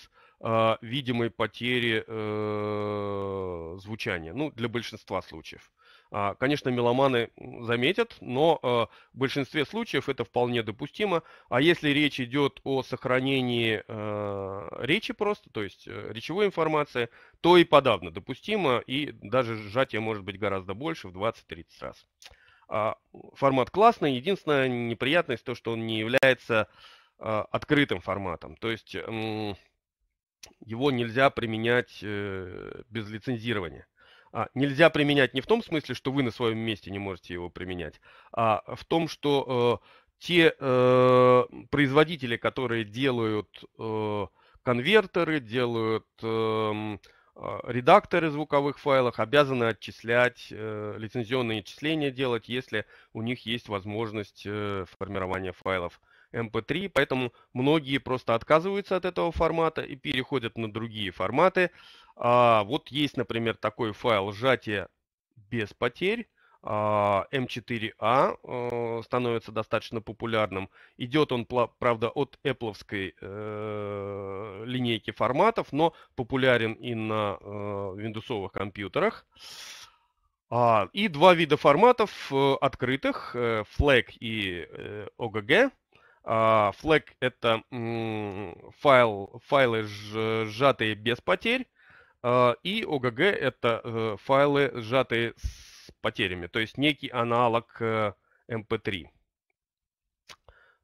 видимой потери э, звучания. Ну, для большинства случаев. А, конечно, меломаны заметят, но а, в большинстве случаев это вполне допустимо. А если речь идет о сохранении а, речи просто, то есть э, речевой информации, то и подавно допустимо, и даже сжатие может быть гораздо больше, в 20-30 раз. Формат классный, единственная неприятность то, что он не является открытым форматом, то есть его нельзя применять э, без лицензирования. А, нельзя применять не в том смысле, что вы на своем месте не можете его применять, а в том, что э, те э, производители, которые делают э, конвертеры, делают э, редакторы звуковых файлов, обязаны отчислять, э, лицензионные отчисления делать, если у них есть возможность э, формирования файлов MP3, эм поэтому многие просто отказываются от этого формата и переходят на другие форматы. А, вот есть, например, такой файл сжатия без потерь. M4A а, эм а, э, становится достаточно популярным. Идет он, правда, от Apple э, линейки форматов, но популярен и на э, Windows компьютерах. А, и два вида форматов э, открытых, Flag э, и OGG. Э, Flag а, это файл, файлы сжатые без потерь. А, и OGG это э, файлы сжатые с потерями. То есть некий аналог MP3. Э, эм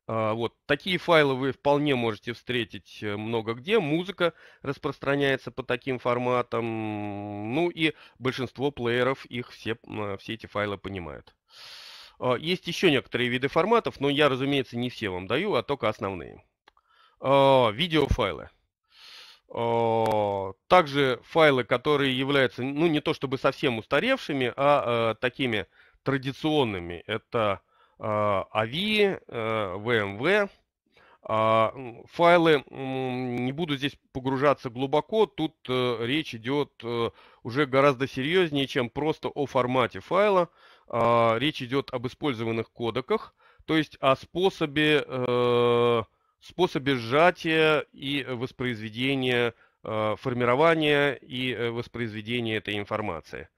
а, вот такие файлы вы вполне можете встретить э, много где. Музыка распространяется по таким форматам. Ну и большинство плееров их все, все эти файлы понимают. Uh, а, есть еще некоторые виды форматов, но я, разумеется, не все вам даю, а только основные. А, видеофайлы. А, также файлы, которые являются, ну, не то чтобы совсем устаревшими, а э, такими традиционными. Это AVI, VMV. Э, файлы, не буду здесь погружаться глубоко, тут э, речь идет уже гораздо серьезнее, чем просто о формате файла. А, речь идет об использованных кодеках, то есть о способе, э, способе сжатия и воспроизведения, э, формирования и э, воспроизведения этой информации.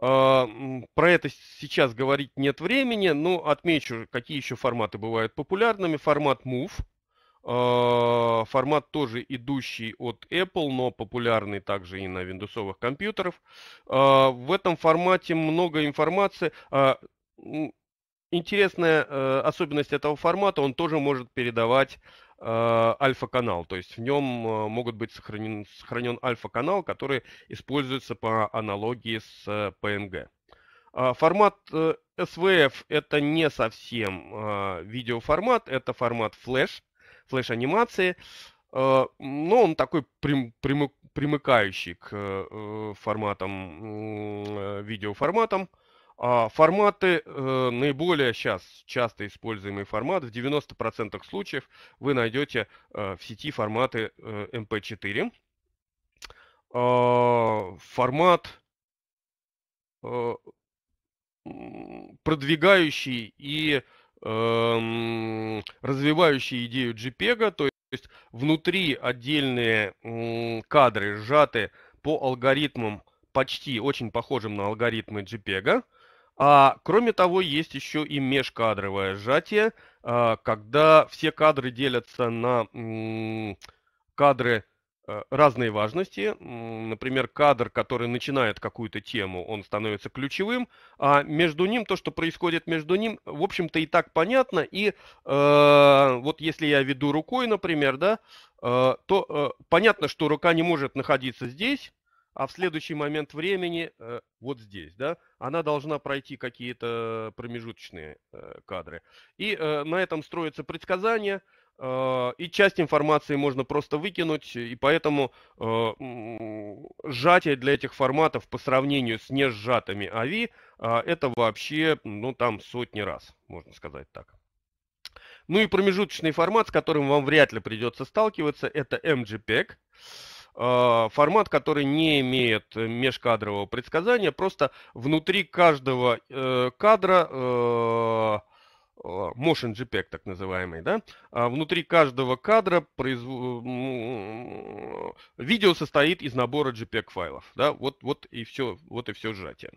А, про это сейчас говорить нет времени, но отмечу, какие еще форматы бывают популярными. Формат Move – а, формат тоже идущий от Apple, но популярный также и на виндусовых компьютеров. А, в этом формате много информации. А, интересная э, особенность этого формата, он тоже может передавать альфа-канал. То есть в нем могут быть сохранен, сохранен альфа-канал, который используется по аналогии с э, PNG. Формат э, SVF это не совсем видеоформат, это формат Flash флеш-анимации, э, но он такой прям, прям, примыкающий к э, э, форматам, видеоформатам. А форматы, наиболее сейчас часто используемый формат, в 90% случаев вы найдете в сети форматы MP4. Эм а, формат продвигающий и эм, развивающие идею JPEG, то есть внутри отдельные м, кадры сжаты по алгоритмам, почти очень похожим на алгоритмы JPEG. А кроме того, есть еще и межкадровое сжатие, э, когда все кадры делятся на м, кадры Э, разные важности. Например, кадр, который начинает какую-то тему, он становится ключевым, а между ним, то, что происходит между ним, в общем-то и так понятно. И э, вот если я веду рукой, например, да, э, то э, понятно, что рука не может находиться здесь, а в следующий момент времени э, вот здесь, да, она должна пройти какие-то промежуточные э, кадры. И э, на этом строится предсказание – Э, и часть информации можно просто выкинуть, и поэтому э, сжатие для этих форматов по сравнению с не сжатыми AVI э, это вообще, ну там сотни раз, можно сказать так. Ну и промежуточный формат, с которым вам вряд ли придется сталкиваться, это MGPEG. Формат, который не имеет межкадрового предсказания, просто внутри каждого кадра а, motion JPEG так называемый, да, а внутри каждого кадра произв... видео состоит из набора JPEG файлов, да, вот, вот и все, вот и все сжатие.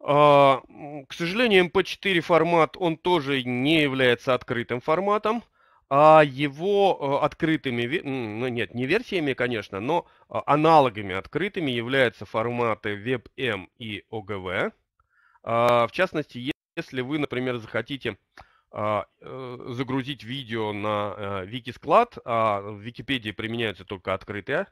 А, к сожалению, MP4 эм формат, он тоже не является открытым форматом, а его э, открытыми, ну нет, не версиями, конечно, но аналогами открытыми являются форматы WebM эм и OGV. В частности, если вы, например, захотите а, э, загрузить видео на э, Wikisклад, а в Википедии применяются только открытые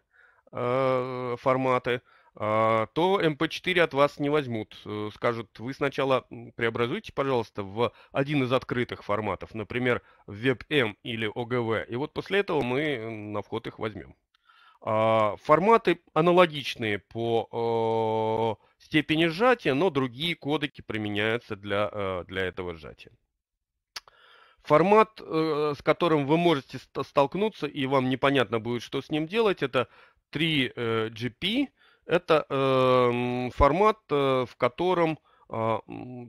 э, форматы, а, то MP4 от вас не возьмут. Скажут, вы сначала преобразуйте, пожалуйста, в один из открытых форматов, например, WebM эм или OGV, и вот после этого мы на вход их возьмем. А, форматы аналогичные по степени сжатия, но другие кодеки применяются для, э, для этого сжатия. Формат, э, с которым вы можете столкнуться и вам непонятно будет, что с ним делать, это 3GP. Э, это эм, формат, в котором а,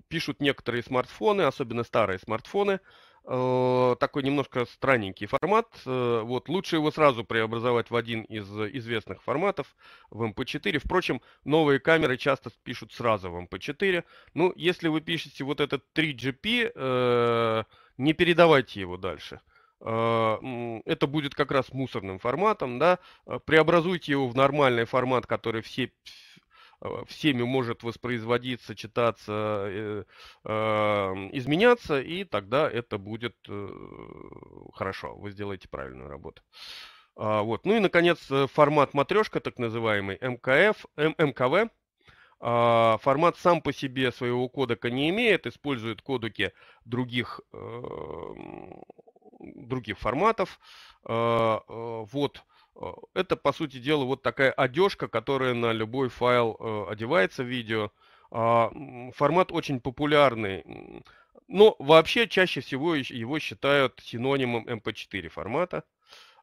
пишут некоторые смартфоны, особенно старые смартфоны, Э, такой немножко странненький формат. Э, вот, лучше его сразу преобразовать в один из известных форматов, в MP4. Эм Впрочем, новые камеры часто пишут сразу в MP4. Эм ну, если вы пишете вот этот 3GP, э, не передавайте его дальше. Это будет как раз мусорным форматом, да. Преобразуйте его в нормальный формат, который все, Э, всеми может воспроизводиться, читаться, э, эм, изменяться, и тогда это будет э, хорошо. Вы сделаете правильную работу. А, вот. Ну и, наконец, формат матрешка, так называемый МКФ, МКВ. А, формат сам по себе своего кодека не имеет, использует кодеки других, эм, других форматов. А, вот Э, это, по сути дела, вот такая одежка, которая на любой файл э, одевается в видео. А, формат очень популярный. Но вообще чаще всего его считают синонимом MP4 эм формата.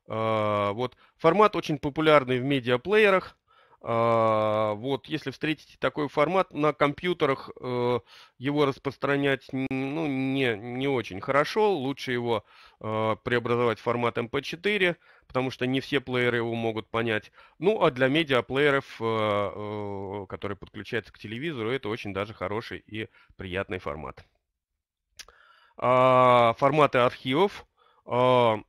А, вот. Формат очень популярный в медиаплеерах. А, вот, если встретите такой формат, на компьютерах э, его распространять ну, не, не очень хорошо. Лучше его э, преобразовать в формат MP4, эм потому что не все плееры его могут понять. Ну, а для медиаплееров, э, которые подключаются к телевизору, это очень даже хороший и приятный формат. А, форматы архивов. А,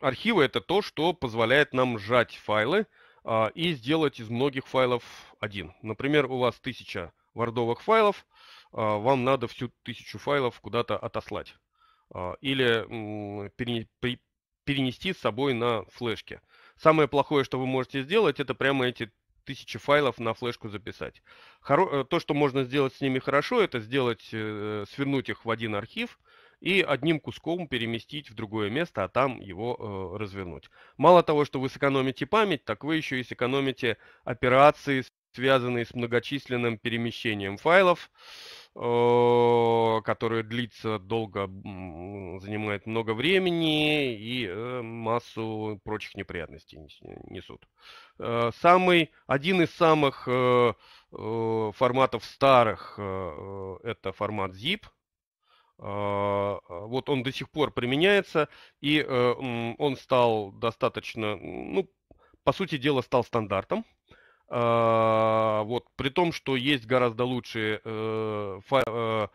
архивы это то, что позволяет нам сжать файлы, а, и сделать из многих файлов один. Например, у вас тысяча вардовых файлов, а, вам надо всю тысячу файлов куда-то отослать а, или перенести с собой на флешке. Самое плохое, что вы можете сделать, это прямо эти тысячи файлов на флешку записать. Э, то, что можно сделать с ними хорошо, это сделать, э, свернуть их в один архив – и одним куском переместить в другое место, а там его э, развернуть. Мало того, что вы сэкономите память, так вы еще и сэкономите операции, связанные с многочисленным перемещением файлов, э, которые длится долго, занимает много времени и э, массу прочих неприятностей несут. Э, самый, один из самых э, э форматов старых э, э, это формат zip, а, а, вот он до сих пор применяется, и э, он стал достаточно, ну, по сути дела, стал стандартом. А, вот, при том, что есть гораздо лучшие э, э,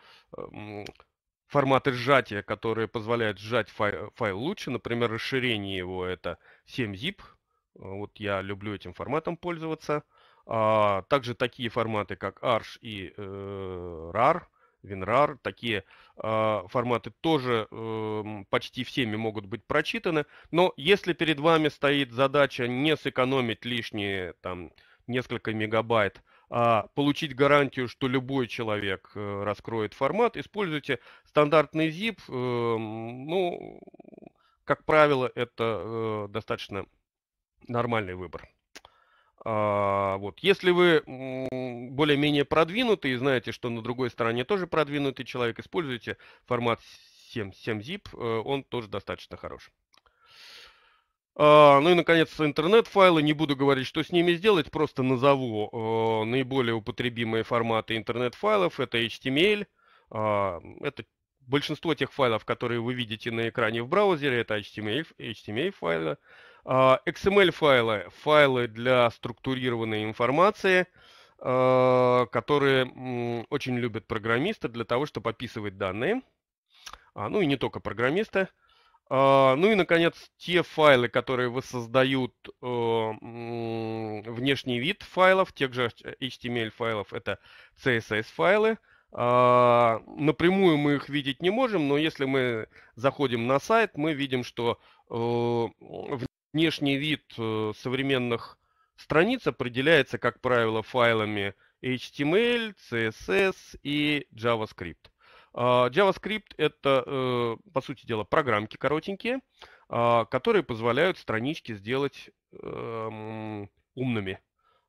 форматы сжатия, которые позволяют сжать файл, файл лучше. Например, расширение его это 7zip. Вот я люблю этим форматом пользоваться. А также такие форматы, как Arch и э, RAR – WinRAR, такие э, форматы тоже э, почти всеми могут быть прочитаны. Но если перед вами стоит задача не сэкономить лишние там несколько мегабайт, а получить гарантию, что любой человек э, раскроет формат, используйте стандартный zip. Э, эм, ну, как правило, это э, достаточно нормальный выбор. А, вот. Если вы более-менее продвинутый и знаете, что на другой стороне тоже продвинутый человек, используйте формат 7, 7zip, э, он тоже достаточно хорош. А, ну и, наконец, интернет-файлы. Не буду говорить, что с ними сделать, просто назову э, наиболее употребимые форматы интернет-файлов. Это HTML, а, это большинство тех файлов, которые вы видите на экране в браузере, это HTML, HTML файлы. А, XML-файлы, файлы для структурированной информации, а, которые очень любят программисты для того, чтобы описывать данные. А, ну и не только программисты. Ну и, наконец, те файлы, которые воссоздают э, внешний вид файлов, тех же HTML-файлов, это CSS-файлы. Напрямую мы их видеть не можем, но если мы заходим на сайт, мы видим, что в э, Внешний вид э, современных страниц определяется, как правило, файлами HTML, CSS и JavaScript. А, JavaScript это, э, по сути дела, программки коротенькие, а, которые позволяют странички сделать эм, умными,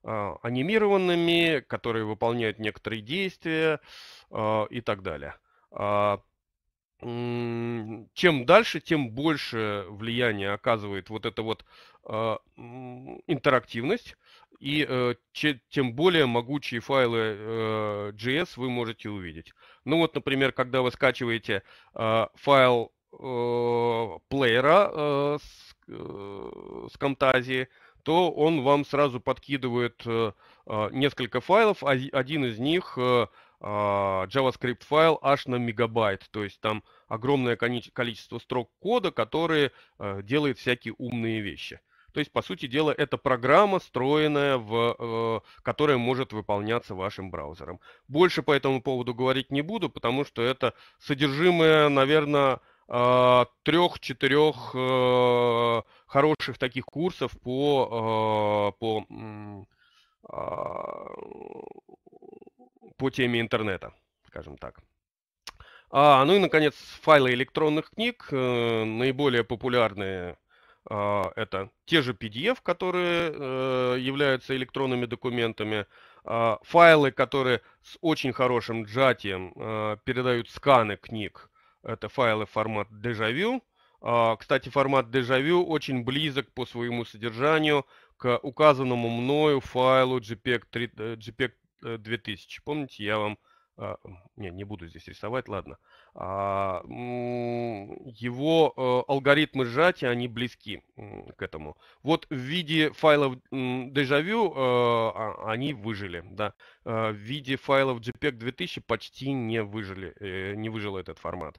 а, анимированными, которые выполняют некоторые действия и так далее чем дальше, тем больше влияние оказывает вот эта вот а, интерактивность, и э, тем более могучие файлы JS э, вы можете увидеть. Ну вот, например, когда вы скачиваете а, файл э, плеера э, с, э, Camtasia, то он вам сразу подкидывает а, несколько файлов, один из них а, JavaScript файл аж на мегабайт. То есть там огромное количество строк кода, которые э, делают всякие умные вещи. То есть, по сути дела, это программа, встроенная в, э, которая может выполняться вашим браузером. Больше по этому поводу говорить не буду, потому что это содержимое, наверное, а, трех-четырех э, хороших таких курсов по, по а, по теме интернета, скажем так. А, ну и, наконец, файлы электронных книг. Э, наиболее популярные э, это те же PDF, которые э, являются электронными документами, э, файлы, которые с очень хорошим джатием э, передают сканы книг. Это файлы формат Дежавю. Э, кстати, формат Дежавю очень близок по своему содержанию к указанному мною файлу JPEG, 3, JPEG 2000. Э, Помните, я вам... А, не, не буду здесь рисовать, ладно. А, его э, алгоритмы сжатия, они близки к этому. Вот в виде файлов дежавю э, а, они выжили, да. В виде файлов JPEG 2000 почти не выжили, не выжил этот формат.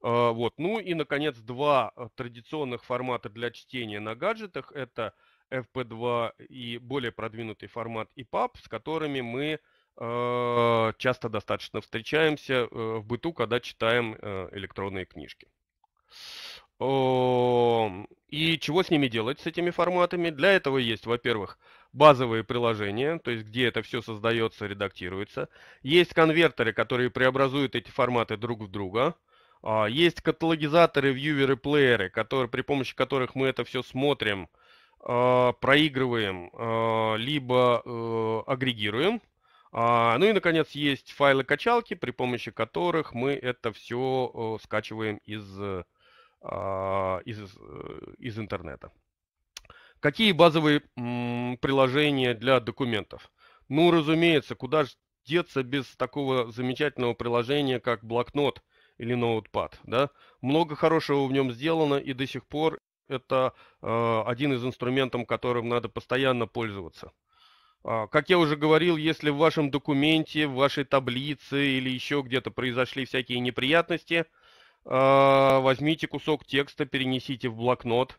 Вот. Ну и, наконец, два традиционных формата для чтения на гаджетах. Это FP2 и более продвинутый формат EPUB, с которыми мы э, часто достаточно встречаемся э, в быту, когда читаем э, электронные книжки. И чего с ними делать, с этими форматами? Для этого есть, во-первых, базовые приложения, то есть где это все создается, редактируется. Есть конвертеры, которые преобразуют эти форматы друг в друга. А, есть каталогизаторы, вьюверы, плееры, которые, при помощи которых мы это все смотрим, а, проигрываем, а, либо э, агрегируем. А, ну и, наконец, есть файлы качалки, при помощи которых мы это все э, скачиваем из, э, из, из интернета. Какие базовые приложения для документов? Ну, разумеется, куда же деться без такого замечательного приложения, как блокнот или ноутпад. Да? Много хорошего в нем сделано, и до сих пор это э, один из инструментов, которым надо постоянно пользоваться. А, как я уже говорил, если в вашем документе, в вашей таблице или еще где-то произошли всякие неприятности, а, возьмите кусок текста, перенесите в блокнот,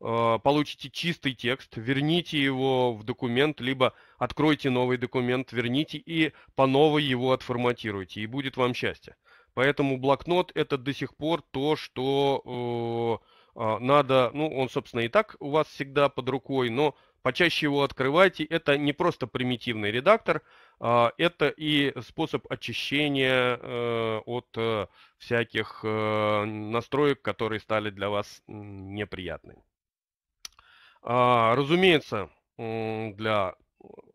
а, получите чистый текст, верните его в документ, либо откройте новый документ, верните и по новой его отформатируйте, и будет вам счастье. Поэтому блокнот это до сих пор то, что э, а, надо, ну, он, собственно, и так у вас всегда под рукой, но почаще его открывайте. Это не просто примитивный редактор, а, это и способ очищения э, от э, всяких э, настроек, которые стали для вас неприятны. А, разумеется, для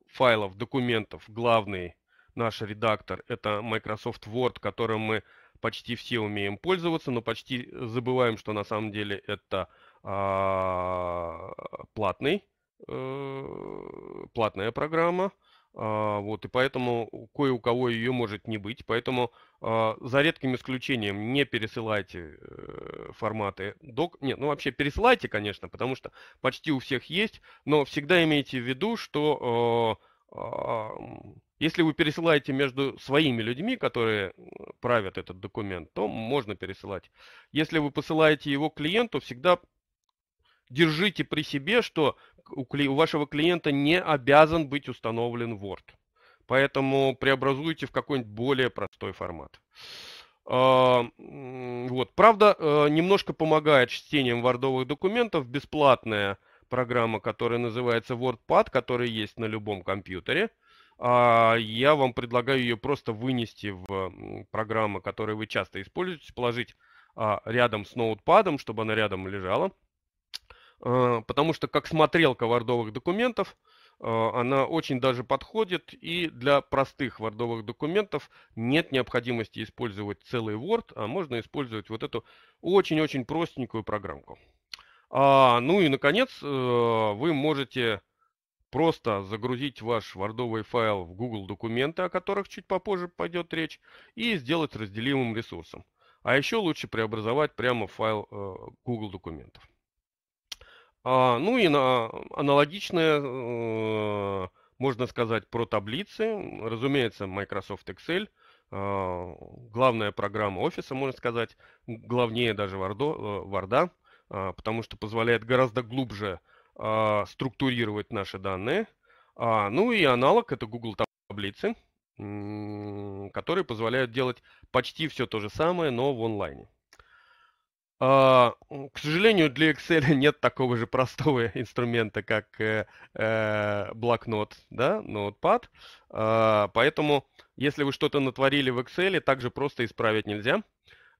файлов, документов главный наш редактор – это Microsoft Word, которым мы почти все умеем пользоваться, но почти забываем, что на самом деле это а, платный, а, платная программа. А, вот, и поэтому кое у кого ее может не быть. Поэтому а, за редким исключением не пересылайте э, форматы док. Нет, ну вообще пересылайте, конечно, потому что почти у всех есть, но всегда имейте в виду, что э, а, если вы пересылаете между своими людьми, которые э, правят этот документ, то можно пересылать. Если вы посылаете его клиенту, всегда держите при себе, что у, вашего клиента не обязан быть установлен Word. Поэтому преобразуйте в какой-нибудь более простой формат. А, вот. Правда, э, немножко помогает чтением вардовых документов бесплатная программа, которая называется WordPad, которая есть на любом компьютере – а, я вам предлагаю ее просто вынести в программы, которые вы часто используете, положить а, рядом с ноутпадом, чтобы она рядом лежала. А, потому что как смотрелка вордовых документов, она очень даже подходит, и для простых вордовых документов нет необходимости использовать целый Word, а можно использовать вот эту очень-очень простенькую программку. А, ну и, наконец, э, вы можете Просто загрузить ваш вардовый файл в Google документы, о которых чуть попозже пойдет речь, и сделать разделимым ресурсом. А еще лучше преобразовать прямо в файл э, Google документов. А, ну и на аналогичное, э, можно сказать, про таблицы. Разумеется, Microsoft Excel, э, главная программа офиса, можно сказать, главнее даже Варда, потому что позволяет гораздо глубже а, структурировать наши данные. А, ну и аналог это Google таблицы, которые позволяют делать почти все то же самое, но в онлайне. А, к сожалению, для Excel нет такого же простого инструмента, как э, э, блокнот, да, Notepad. поэтому, если вы что-то натворили в Excel, также просто исправить нельзя.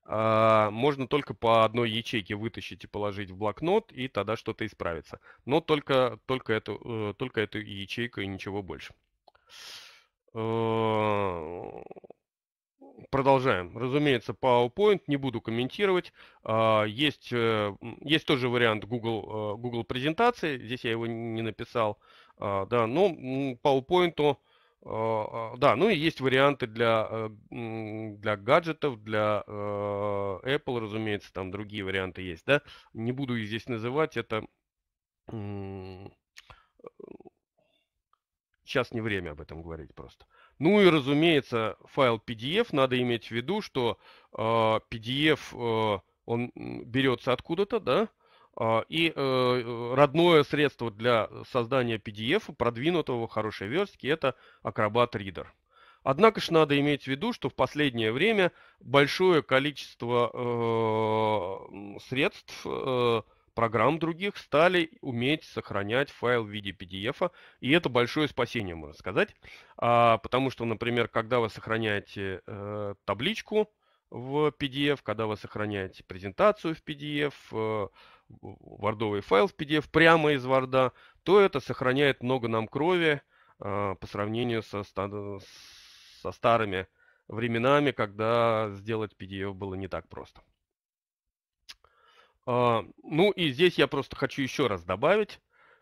А, можно только по одной ячейке вытащить и положить в блокнот, и тогда что-то исправится. Но только, только, эту, э, только эту ячейку и ничего больше. Э, продолжаем. Разумеется, PowerPoint не буду комментировать. А, есть, э, есть тоже вариант Google, Google презентации. Здесь я его не написал. А, да, но PowerPoint а, а, да, ну и есть варианты для, э, для гаджетов, для э, Apple, разумеется, там другие варианты есть, да. Не буду их здесь называть, это сейчас не время об этом говорить просто. Ну и, разумеется, файл PDF, надо иметь в виду, что а, PDF, э, он берется откуда-то, да, а, и э, родное средство для создания PDF продвинутого хорошей верстки это Acrobat Reader. Однако же надо иметь в виду, что в последнее время большое количество э, средств, э, программ других стали уметь сохранять файл в виде PDF, и это большое спасение, можно сказать. А, потому что, например, когда вы сохраняете э, табличку в PDF, когда вы сохраняете презентацию в PDF, э, вардовый файл в PDF прямо из варда, то это сохраняет много нам крови а, по сравнению со, со старыми временами, когда сделать PDF было не так просто. А, ну и здесь я просто хочу еще раз добавить,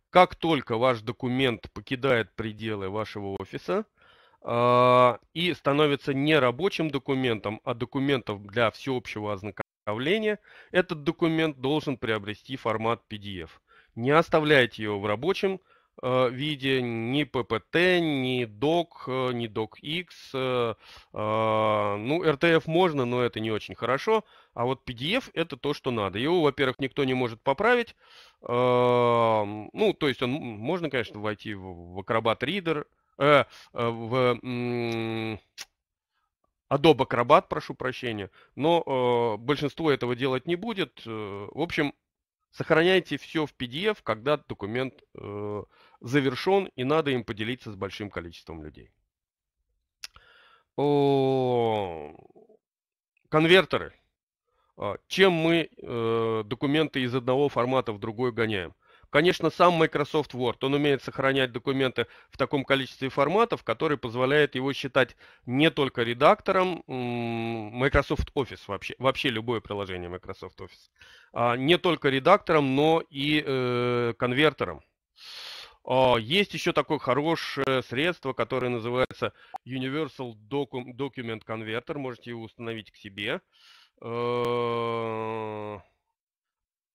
как только ваш документ покидает пределы вашего офиса, а, и становится не рабочим документом, а документом для всеобщего ознакомления, управления, этот документ должен приобрести формат PDF. Не оставляйте его в рабочем э, виде ни PPT, ни DOC, э, ни DOCX. Э, а, ну, RTF можно, но это не очень хорошо. А вот PDF это то, что надо. Его, во-первых, никто не может поправить. ну, то есть он можно, конечно, войти в, Acrobat Reader, э, в... Э, Adobe Acrobat, прошу прощения, но э, большинство этого делать не будет. Э, в общем, сохраняйте все в PDF, когда документ э, завершен и надо им поделиться с большим количеством людей. О, конвертеры. А, чем мы э, документы из одного формата в другой гоняем? Конечно, сам Microsoft Word, он умеет сохранять документы в таком количестве форматов, который позволяет его считать не только редактором Microsoft Office вообще, вообще любое приложение Microsoft Office, а не только редактором, но и э, конвертером. А, есть еще такое хорошее средство, которое называется Universal Document Converter. Можете его установить к себе. Э,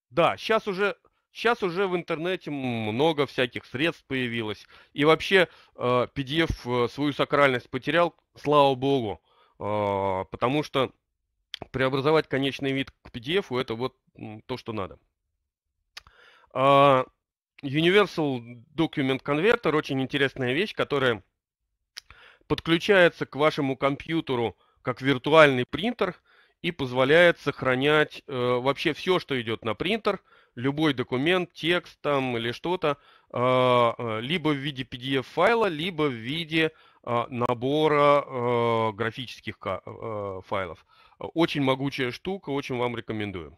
да, сейчас уже Сейчас уже в интернете много всяких средств появилось. И вообще э, PDF э, свою сакральность потерял, слава богу. Э, потому что преобразовать конечный вид к PDF это вот то, что надо. Universal Document Converter очень интересная вещь, которая подключается к вашему компьютеру как виртуальный принтер и позволяет сохранять э, вообще все, что идет на принтер – любой документ, текст там или что-то, а, а, либо в виде PDF-файла, либо в виде а, набора графических файлов. Очень могучая штука, очень вам рекомендую.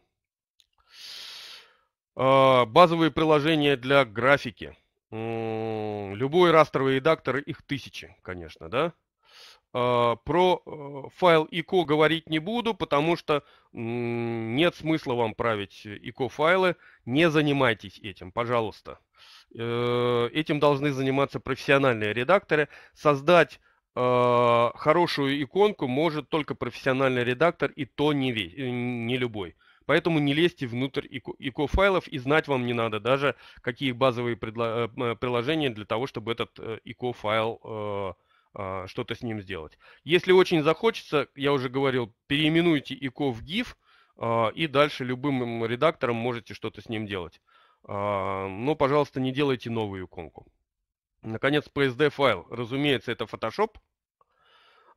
Базовые приложения для графики. Любой растровый редактор, их тысячи, конечно, да? Э, про э, файл ICO говорить не буду, потому что нет смысла вам править ICO файлы. Не занимайтесь этим, пожалуйста. Э, этим должны заниматься профессиональные редакторы. Создать хорошую иконку может только профессиональный редактор, и то не, весь, не любой. Поэтому не лезьте внутрь ICO файлов и знать вам не надо даже, какие базовые приложения для того, чтобы этот ICO файл а, что-то с ним сделать. Если очень захочется, я уже говорил, переименуйте ИКО в GIF, а, и дальше любым редактором можете что-то с ним делать. А, но, пожалуйста, не делайте новую иконку. Наконец, PSD файл. Разумеется, это Photoshop.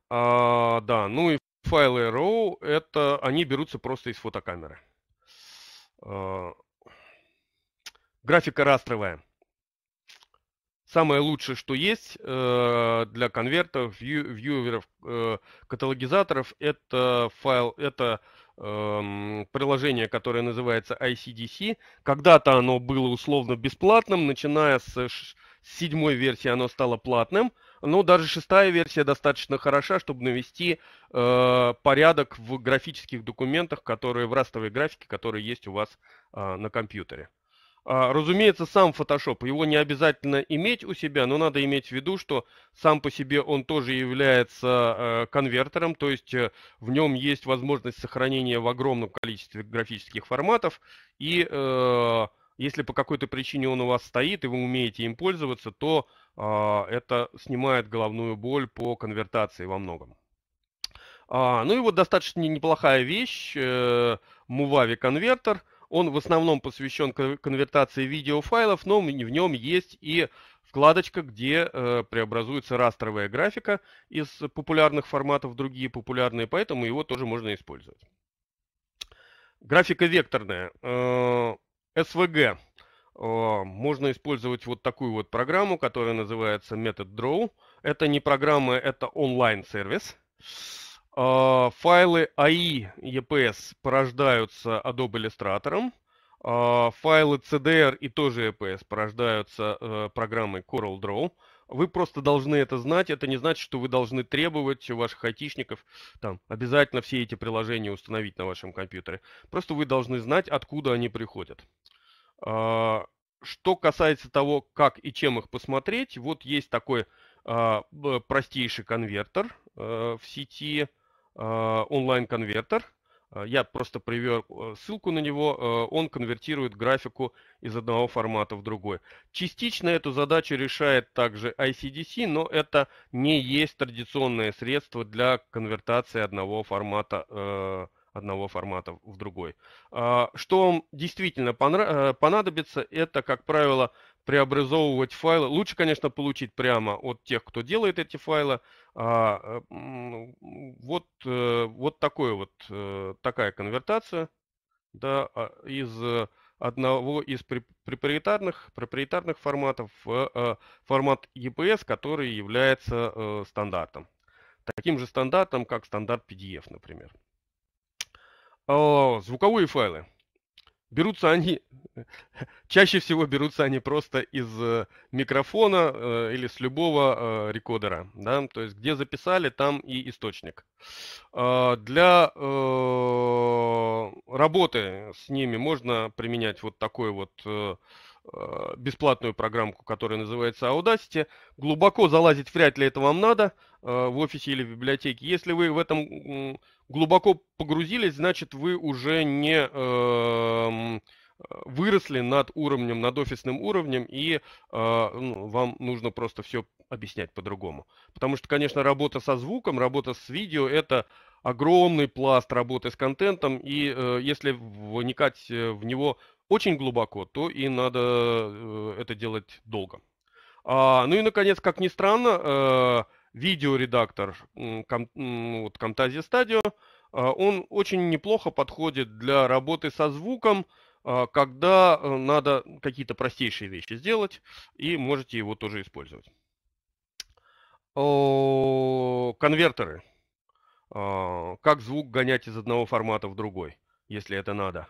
А, да, ну и файлы RAW, это они берутся просто из фотокамеры. А, графика растровая самое лучшее, что есть э, для конвертов, вью, вьюверов, э, каталогизаторов, это файл, это э, приложение, которое называется ICDC. Когда-то оно было условно бесплатным, начиная с седьмой версии оно стало платным. Но даже шестая версия достаточно хороша, чтобы навести э, порядок в графических документах, которые в растовой графике, которые есть у вас э, на компьютере. А, разумеется, сам Photoshop, его не обязательно иметь у себя, но надо иметь в виду, что сам по себе он тоже является э, конвертером, то есть э, в нем есть возможность сохранения в огромном количестве графических форматов, и э, если по какой-то причине он у вас стоит и вы умеете им пользоваться, то а, это снимает головную боль по конвертации во многом. А, ну и вот достаточно неплохая вещь, Мувави конвертер – он в основном посвящен конвертации видеофайлов, но в нем есть и вкладочка, где э, преобразуется растровая графика из популярных форматов другие популярные, поэтому его тоже можно использовать. Графика векторная. Э, SVG. Э, можно использовать вот такую вот программу, которая называется Method Draw. Это не программа, это онлайн-сервис. Э, а, файлы AI EPS порождаются Adobe Illustrator. А, файлы CDR и тоже EPS порождаются э, программой CorelDRAW. Вы просто должны это знать. Это не значит, что вы должны требовать у ваших айтишников там, обязательно все эти приложения установить на вашем компьютере. Просто вы должны знать, откуда они приходят. А, что касается того, как и чем их посмотреть, вот есть такой простейший конвертер э, в сети – а, онлайн-конвертер. А, я просто привел э, ссылку на него. А, он конвертирует графику из одного формата в другой. Частично эту задачу решает также ICDC, но это не есть традиционное средство для конвертации одного формата э, одного формата в другой. Что вам действительно э, понадобится, это, как правило, преобразовывать файлы. Лучше, конечно, получить прямо от тех, кто делает эти файлы. А, э, вот, э, вот такой вот, э, такая конвертация да, а, из одного из проприетарных, проприетарных форматов в формат EPS, который является стандартом. Таким же стандартом, как стандарт PDF, например. Звуковые файлы. Берутся они, чаще всего берутся они просто из э, микрофона э, или с любого э, рекодера, да, то есть где записали, там и источник. А, э, для работы с ними можно применять вот такой вот э, э, бесплатную программку, которая называется Audacity. Глубоко залазить вряд ли это вам надо в офисе или в библиотеке. Если вы в этом глубоко погрузились, значит, вы уже не э, выросли над уровнем, над офисным уровнем, и э, ну, вам нужно просто все объяснять по-другому. Потому что, конечно, работа со звуком, работа с видео – это огромный пласт работы с контентом, и э, если вникать э, в него очень глубоко, то и надо э, это делать долго. А, ну и, наконец, как ни странно, э, видеоредактор вот, Camtasia Studio, а, он очень неплохо подходит для работы со звуком, а, когда э, надо какие-то простейшие вещи сделать, и можете его тоже использовать. Конвертеры. А, как звук гонять из одного формата в другой, если это надо.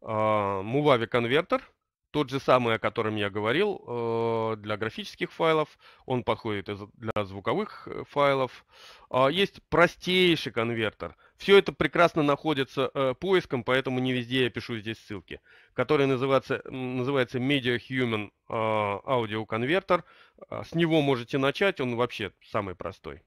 Мувави конвертер – тот же самый, о котором я говорил, э, для графических файлов, он подходит для звуковых э, файлов. А, есть простейший конвертер. Все это прекрасно находится э, поиском, поэтому не везде я пишу здесь ссылки, который называется, называется Media Human а, Audio Converter. А, с него можете начать, он вообще самый простой.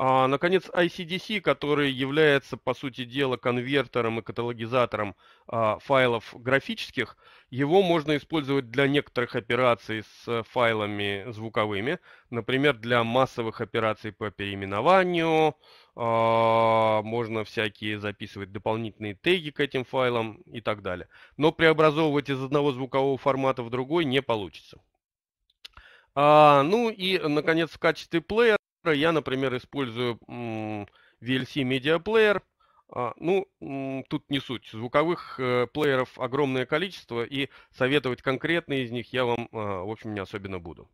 А, наконец, ICDC, который является, по сути дела, конвертером и каталогизатором а, файлов графических, его можно использовать для некоторых операций с файлами звуковыми, например, для массовых операций по переименованию, а, можно всякие записывать дополнительные теги к этим файлам и так далее. Но преобразовывать из одного звукового формата в другой не получится. А, ну и, наконец, в качестве плеера я, например, использую VLC Media Player. А, ну, тут не суть. Звуковых э, плееров огромное количество, и советовать конкретные из них я вам, а, в общем, не особенно буду.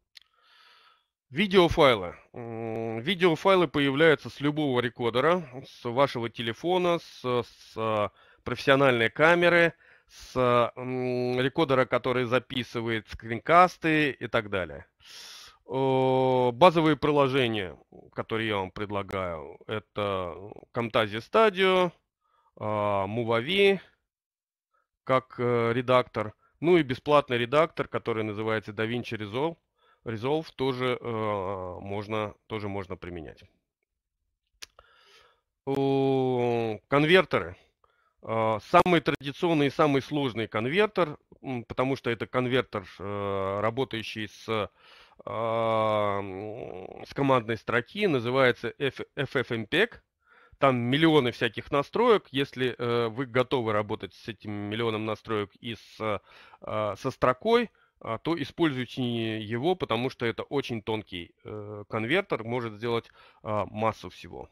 Видеофайлы. Видеофайлы появляются с любого рекодера, с вашего телефона, с, с э, профессиональной камеры, с рекодера, который записывает скринкасты и так далее. Э, базовые приложения, которые я вам предлагаю, это Camtasia Studio, а, Movavi как э, редактор, ну и бесплатный редактор, который называется DaVinci Resolve, Resolve тоже э, можно, тоже можно применять. Конвертеры. А, самый традиционный и самый сложный конвертер, потому что это конвертер, работающий с а, с командной строки, называется FFmpeg. Там миллионы всяких настроек. Если э, вы готовы работать с этим миллионом настроек и с, э, со строкой, э, то используйте его, потому что это очень тонкий э, конвертер, может сделать э, массу всего.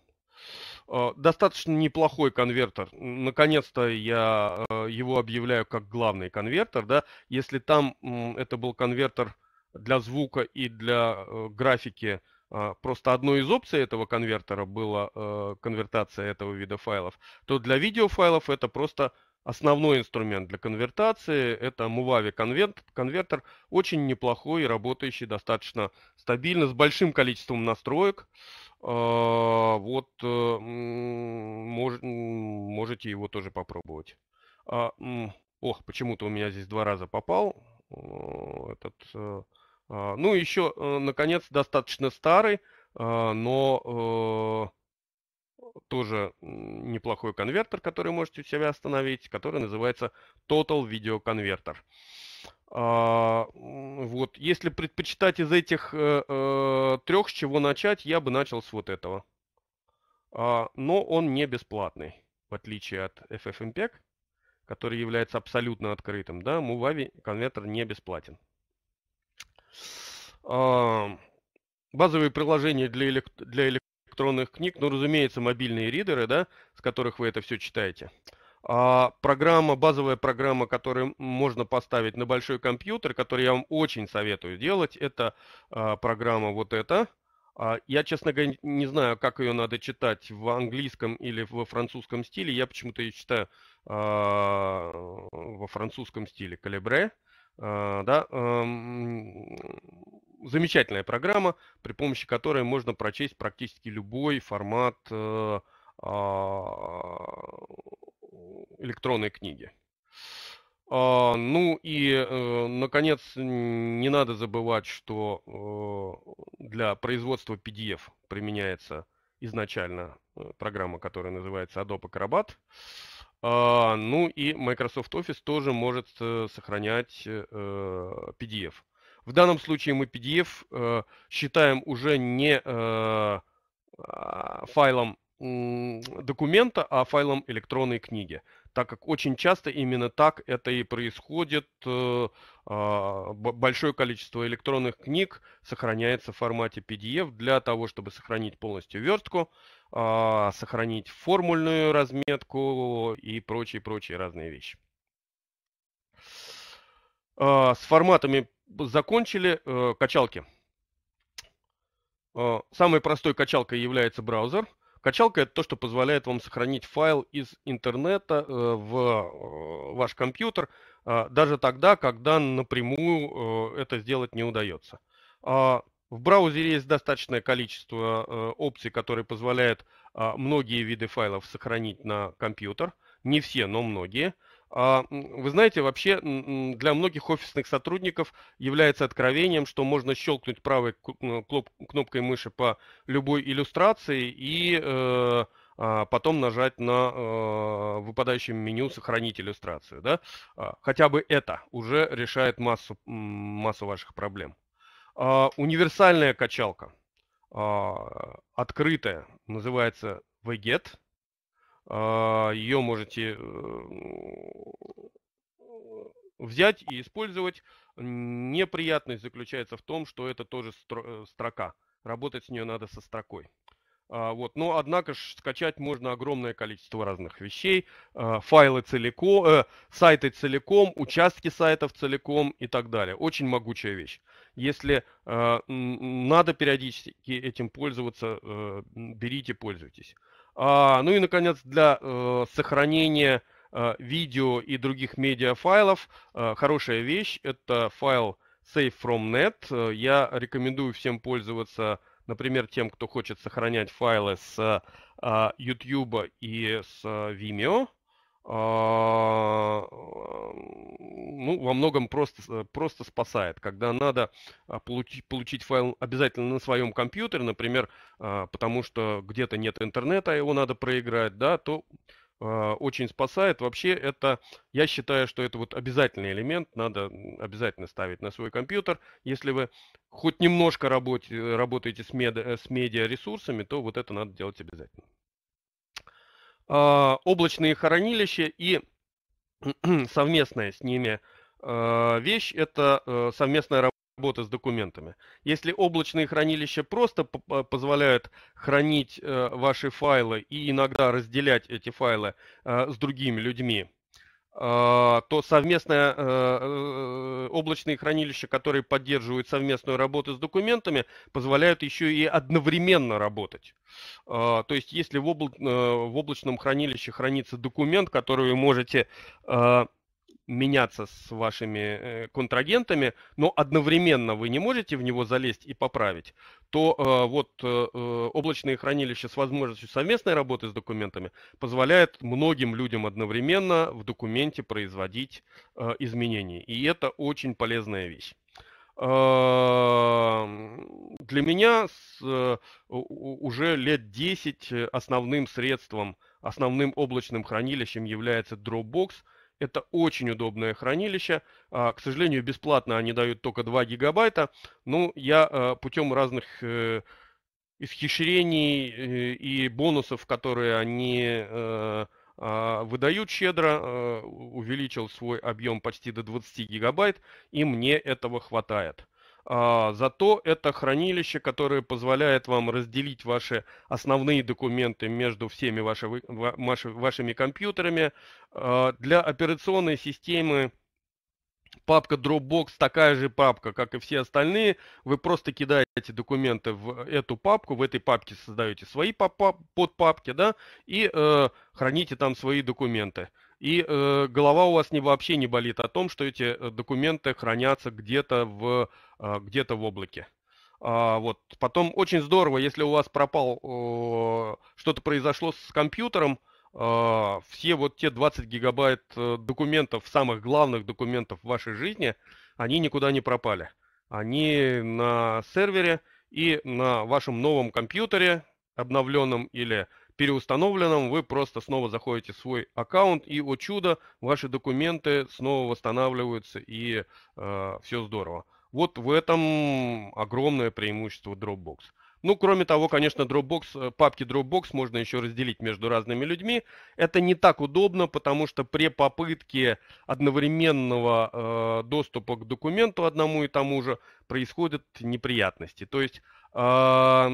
Э, достаточно неплохой конвертер. Наконец-то я э, его объявляю как главный конвертер. Да? Если там э, это был конвертер для звука и для э, графики а, просто одной из опций этого конвертера была э, конвертация этого вида файлов, то для видеофайлов это просто основной инструмент для конвертации. Это Movavi конвертер, конвертер очень неплохой и работающий достаточно стабильно, с большим количеством настроек. А, вот э, мож, можете его тоже попробовать. А, ох, почему-то у меня здесь два раза попал этот э, а, ну, еще, э, наконец, достаточно старый, а, но э, тоже неплохой конвертер, который можете у себя остановить, который называется Total Video Converter. А, вот, если предпочитать из этих э, трех, с чего начать, я бы начал с вот этого. Но он не бесплатный, в отличие от FFmpeg, который является абсолютно открытым. Да, Movavi конвертер не бесплатен. Базовые приложения для, элект... для электронных книг, ну, разумеется, мобильные ридеры, да, с которых вы это все читаете. А программа, базовая программа, которую можно поставить на большой компьютер, которую я вам очень советую делать, это а, программа вот эта. А, я, честно говоря, не знаю, как ее надо читать в английском или во французском стиле. Я почему-то ее читаю а, во французском стиле. Калибре. А, да, замечательная программа, при помощи которой можно прочесть практически любой формат э, а, электронной книги. А, ну и, э, наконец, не надо забывать, что э, для производства PDF применяется изначально программа, которая называется Adobe Acrobat. А, ну и Microsoft Office тоже может э, сохранять э, э, PDF. В данном случае мы PDF считаем уже не а, файлом документа, а файлом электронной книги так как очень часто именно так это и происходит. Э, а, большое количество электронных книг сохраняется в формате PDF для того, чтобы сохранить полностью верстку, а, сохранить формульную разметку и прочие-прочие разные вещи. А, с форматами закончили. Э, качалки. Э, самой простой качалкой является браузер – Качалка это то, что позволяет вам сохранить файл из интернета э, в э, ваш компьютер, э, даже тогда, когда напрямую это сделать не удается. А в браузере есть достаточное количество опций, которые позволяют а, многие виды файлов сохранить на компьютер. Не все, но многие. А, вы знаете, вообще для многих офисных сотрудников является откровением, что можно щелкнуть правой ну, кнопкой мыши по любой иллюстрации и э, а, потом нажать на э, выпадающем меню «Сохранить иллюстрацию». Да? А, хотя бы это уже решает массу, массу ваших проблем. Универсальная качалка, открытая, называется VGET – а, Ее можете э, взять и использовать. Неприятность заключается в том, что это тоже э, строка. Работать с нее надо со строкой. А, вот. Но, однако же, скачать можно огромное количество разных вещей, а, файлы целиком, э, сайты целиком, участки сайтов целиком и так далее. Очень могучая вещь. Если э, надо периодически этим пользоваться, э, берите, пользуйтесь. А, ну и, наконец, для э, сохранения э, видео и других медиафайлов э, хорошая вещь – это файл Save from Net. Э, я рекомендую всем пользоваться, например, тем, кто хочет сохранять файлы с э, YouTube и с э, Vimeo. А, ну, во многом просто, э, просто спасает. Когда надо а, получить, получить файл обязательно на своем компьютере, например, а, потому что где-то нет интернета, его надо проиграть, да, то очень спасает. Вообще это, я считаю, что это вот обязательный элемент, надо обязательно ставить на свой компьютер. Если вы хоть немножко работе, работаете с, мед, э, с медиа ресурсами, то вот это надо делать обязательно. А, облачные хранилища и совместная с ними а, вещь – это э, совместная работа с документами. Если облачные хранилища просто позволяют хранить э, ваши файлы и иногда разделять эти файлы э, с другими людьми, а, то совместное э, э, облачные хранилища, которые поддерживают совместную работу с документами, позволяют еще и одновременно работать. А, то есть если в, э, в облачном хранилище хранится документ, который вы можете а, меняться с вашими э, контрагентами, но одновременно вы не можете в него залезть и поправить, то э, вот э, облачные хранилища с возможностью совместной работы с документами позволяет многим людям одновременно в документе производить изменения. И это очень полезная вещь эм, для меня с, уже лет 10 основным средством, основным облачным хранилищем является Dropbox – это очень удобное хранилище. А, к сожалению, бесплатно они дают только 2 гигабайта. Но ну, я а, путем разных э, исхищрений э, и бонусов, которые они э, а, выдают щедро, увеличил свой объем почти до 20 гигабайт, и мне этого хватает. А, зато это хранилище, которое позволяет вам разделить ваши основные документы между всеми вашими компьютерами. А, для операционной системы папка Dropbox такая же папка, как и все остальные. Вы просто кидаете документы в эту папку, в этой папке создаете свои подпапки, да, и э, храните там свои документы и э, голова у вас не, вообще не болит о том, что эти э, документы хранятся где-то в, э, а, где в облаке. А, вот. Потом очень здорово, если у вас пропал, э, что-то произошло с компьютером, э, все вот те 20 гигабайт э, документов, самых главных документов в вашей жизни, они никуда не пропали. Они на сервере и на вашем новом компьютере обновленном или переустановленном, вы просто снова заходите в свой аккаунт, и, о чудо, ваши документы снова восстанавливаются, и э, все здорово. Вот в этом огромное преимущество Dropbox. Ну, кроме того, конечно, Dropbox, э, папки Dropbox можно еще разделить между разными людьми. Это не так удобно, потому что при попытке одновременного э, доступа к документу одному и тому же происходят неприятности. То есть а,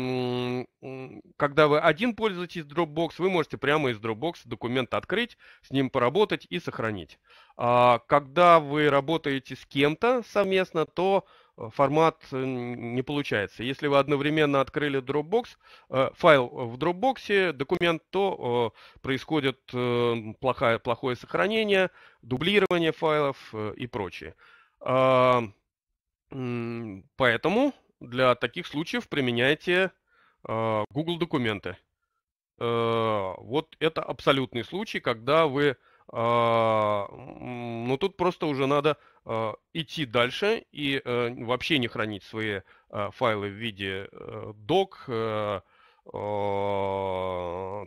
когда вы один пользуетесь Dropbox, вы можете прямо из Dropbox документ открыть, с ним поработать и сохранить. А когда вы работаете с кем-то совместно, то э, формат э, не получается. Если вы одновременно открыли Dropbox, э, файл в Dropbox, документ, то происходит эм, плохое, плохое сохранение, дублирование файлов и прочее. А, поэтому для таких случаев применяйте э, Google документы. Э, вот это абсолютный случай, когда вы... Э, ну, тут просто уже надо э, идти дальше и э, вообще не хранить свои э, файлы в виде э, док, э,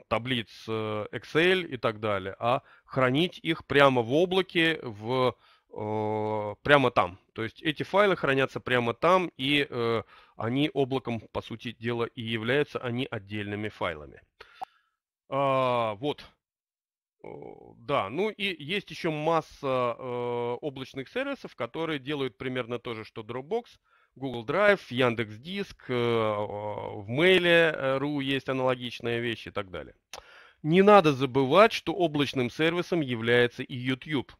таблиц э, Excel и так далее, а хранить их прямо в облаке, в Э, прямо там. То есть эти файлы хранятся прямо там, и э, они облаком, по сути дела, и являются они а отдельными файлами. А, вот. Да, ну и есть еще масса э, облачных сервисов, которые делают примерно то же, что Dropbox, Google Drive, Яндекс Диск, э, в Mail.ru есть аналогичные вещи и так далее. Не надо забывать, что облачным сервисом является и YouTube.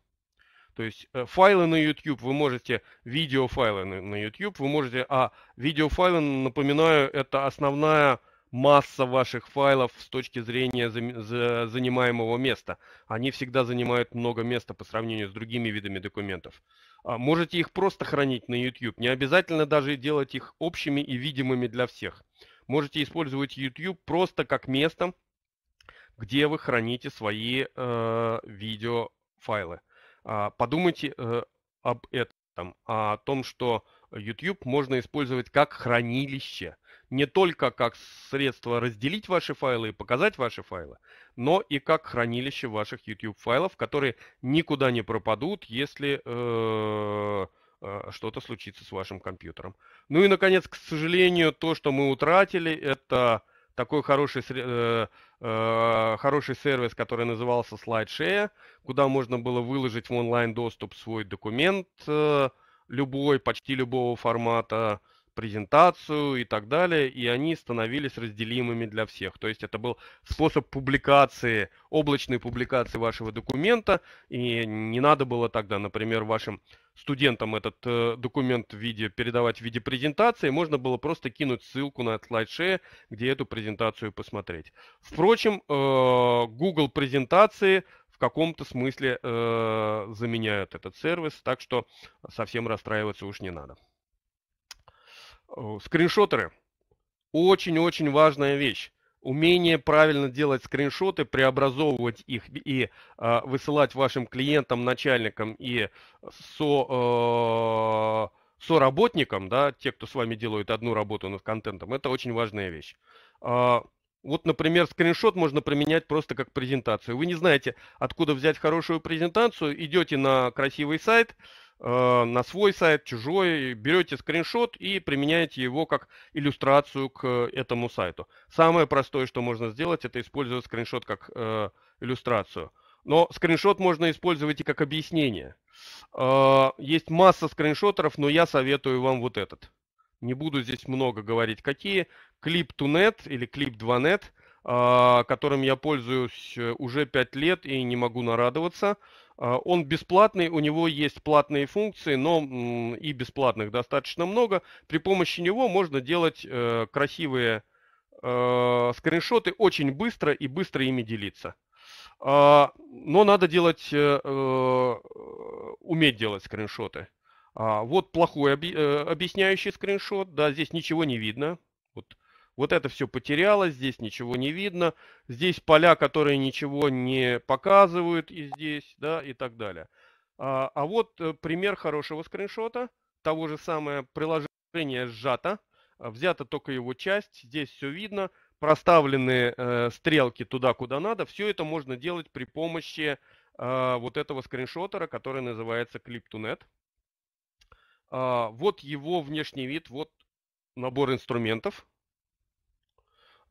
То есть э, файлы на YouTube вы можете, видеофайлы на YouTube вы можете, а видеофайлы, напоминаю, это основная масса ваших файлов с точки зрения занимаемого места. Они всегда занимают много места по сравнению с другими видами документов. А, можете их просто хранить на YouTube, не обязательно даже делать их общими и видимыми для всех. Можете использовать YouTube просто как место, где вы храните свои э, видеофайлы. А, Подумайте э, об этом, а о том, что YouTube можно использовать как хранилище, не только как средство разделить ваши файлы и показать ваши файлы, но и как хранилище ваших YouTube файлов, которые никуда не пропадут, если э, э, что-то случится с вашим компьютером. Ну и, наконец, к сожалению, то, что мы утратили, это такой хороший, э, э, хороший сервис, который назывался SlideShare, куда можно было выложить в онлайн-доступ свой документ э, любой, почти любого формата, презентацию и так далее, и они становились разделимыми для всех. То есть это был способ публикации, облачной публикации вашего документа, и не надо было тогда, например, вашим студентам этот э, документ в виде, передавать в виде презентации, можно было просто кинуть ссылку на слайдшее, где эту презентацию посмотреть. Впрочем, э, Google презентации в каком-то смысле э, заменяют этот сервис, так что совсем расстраиваться уж не надо. Э, скриншотеры. Очень-очень важная вещь. Умение правильно делать скриншоты, преобразовывать их и э, высылать вашим клиентам, начальникам и со, э, соработникам, да, те, кто с вами делают одну работу над контентом, это очень важная вещь. Э, вот, например, скриншот можно применять просто как презентацию. Вы не знаете, откуда взять хорошую презентацию, идете на красивый сайт, э, Э, на свой сайт, чужой, берете скриншот и применяете его как иллюстрацию к э, этому сайту. Самое простое, что можно сделать, это использовать скриншот как э, иллюстрацию. Но скриншот можно использовать и как объяснение. Э, есть масса скриншотеров, но я советую вам вот этот. Не буду здесь много говорить, какие. Clip2net или Clip2net, э, которым я пользуюсь э, уже 5 лет и не могу нарадоваться. А, он бесплатный, у него есть платные функции, но и бесплатных достаточно много. При помощи него можно делать э, красивые э, скриншоты очень быстро и быстро ими делиться. А, но надо делать, э, уметь делать скриншоты. А, вот плохой объясняющий скриншот, да, здесь ничего не видно, вот это все потерялось, здесь ничего не видно, здесь поля, которые ничего не показывают и здесь, да, и так далее. А, а вот э, пример хорошего скриншота, того же самое приложение сжато, а, взята только его часть, здесь все видно, проставлены э, стрелки туда, куда надо. Все это можно делать при помощи э, вот этого скриншотера, который называется Clip2Net. Э, а, вот его внешний вид, вот набор инструментов,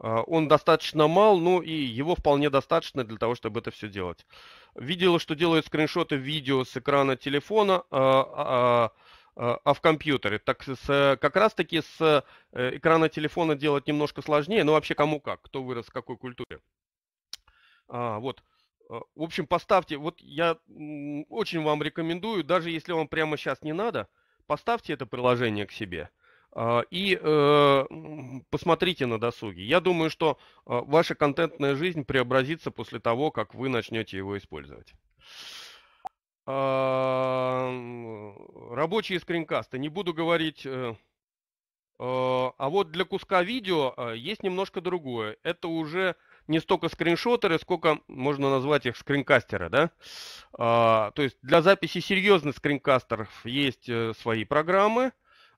а, он достаточно мал, но и его вполне достаточно для того, чтобы это все делать. Видела, что делают скриншоты видео с экрана телефона, а, а, а, а в компьютере. Так с, э, как раз-таки с э, экрана телефона делать немножко сложнее, но вообще кому как, кто вырос в какой культуре. А, вот. Э, в общем, поставьте, вот я очень вам рекомендую, даже если вам прямо сейчас не надо, поставьте это приложение к себе – а, и э, посмотрите на досуге. Я думаю, что э, ваша контентная жизнь преобразится после того, как вы начнете его использовать. А, рабочие скринкасты. Не буду говорить... Э, а, а вот для куска видео есть немножко другое. Это уже не столько скриншотеры, сколько можно назвать их скринкастеры, да? то есть для записи серьезных скринкастеров есть свои программы,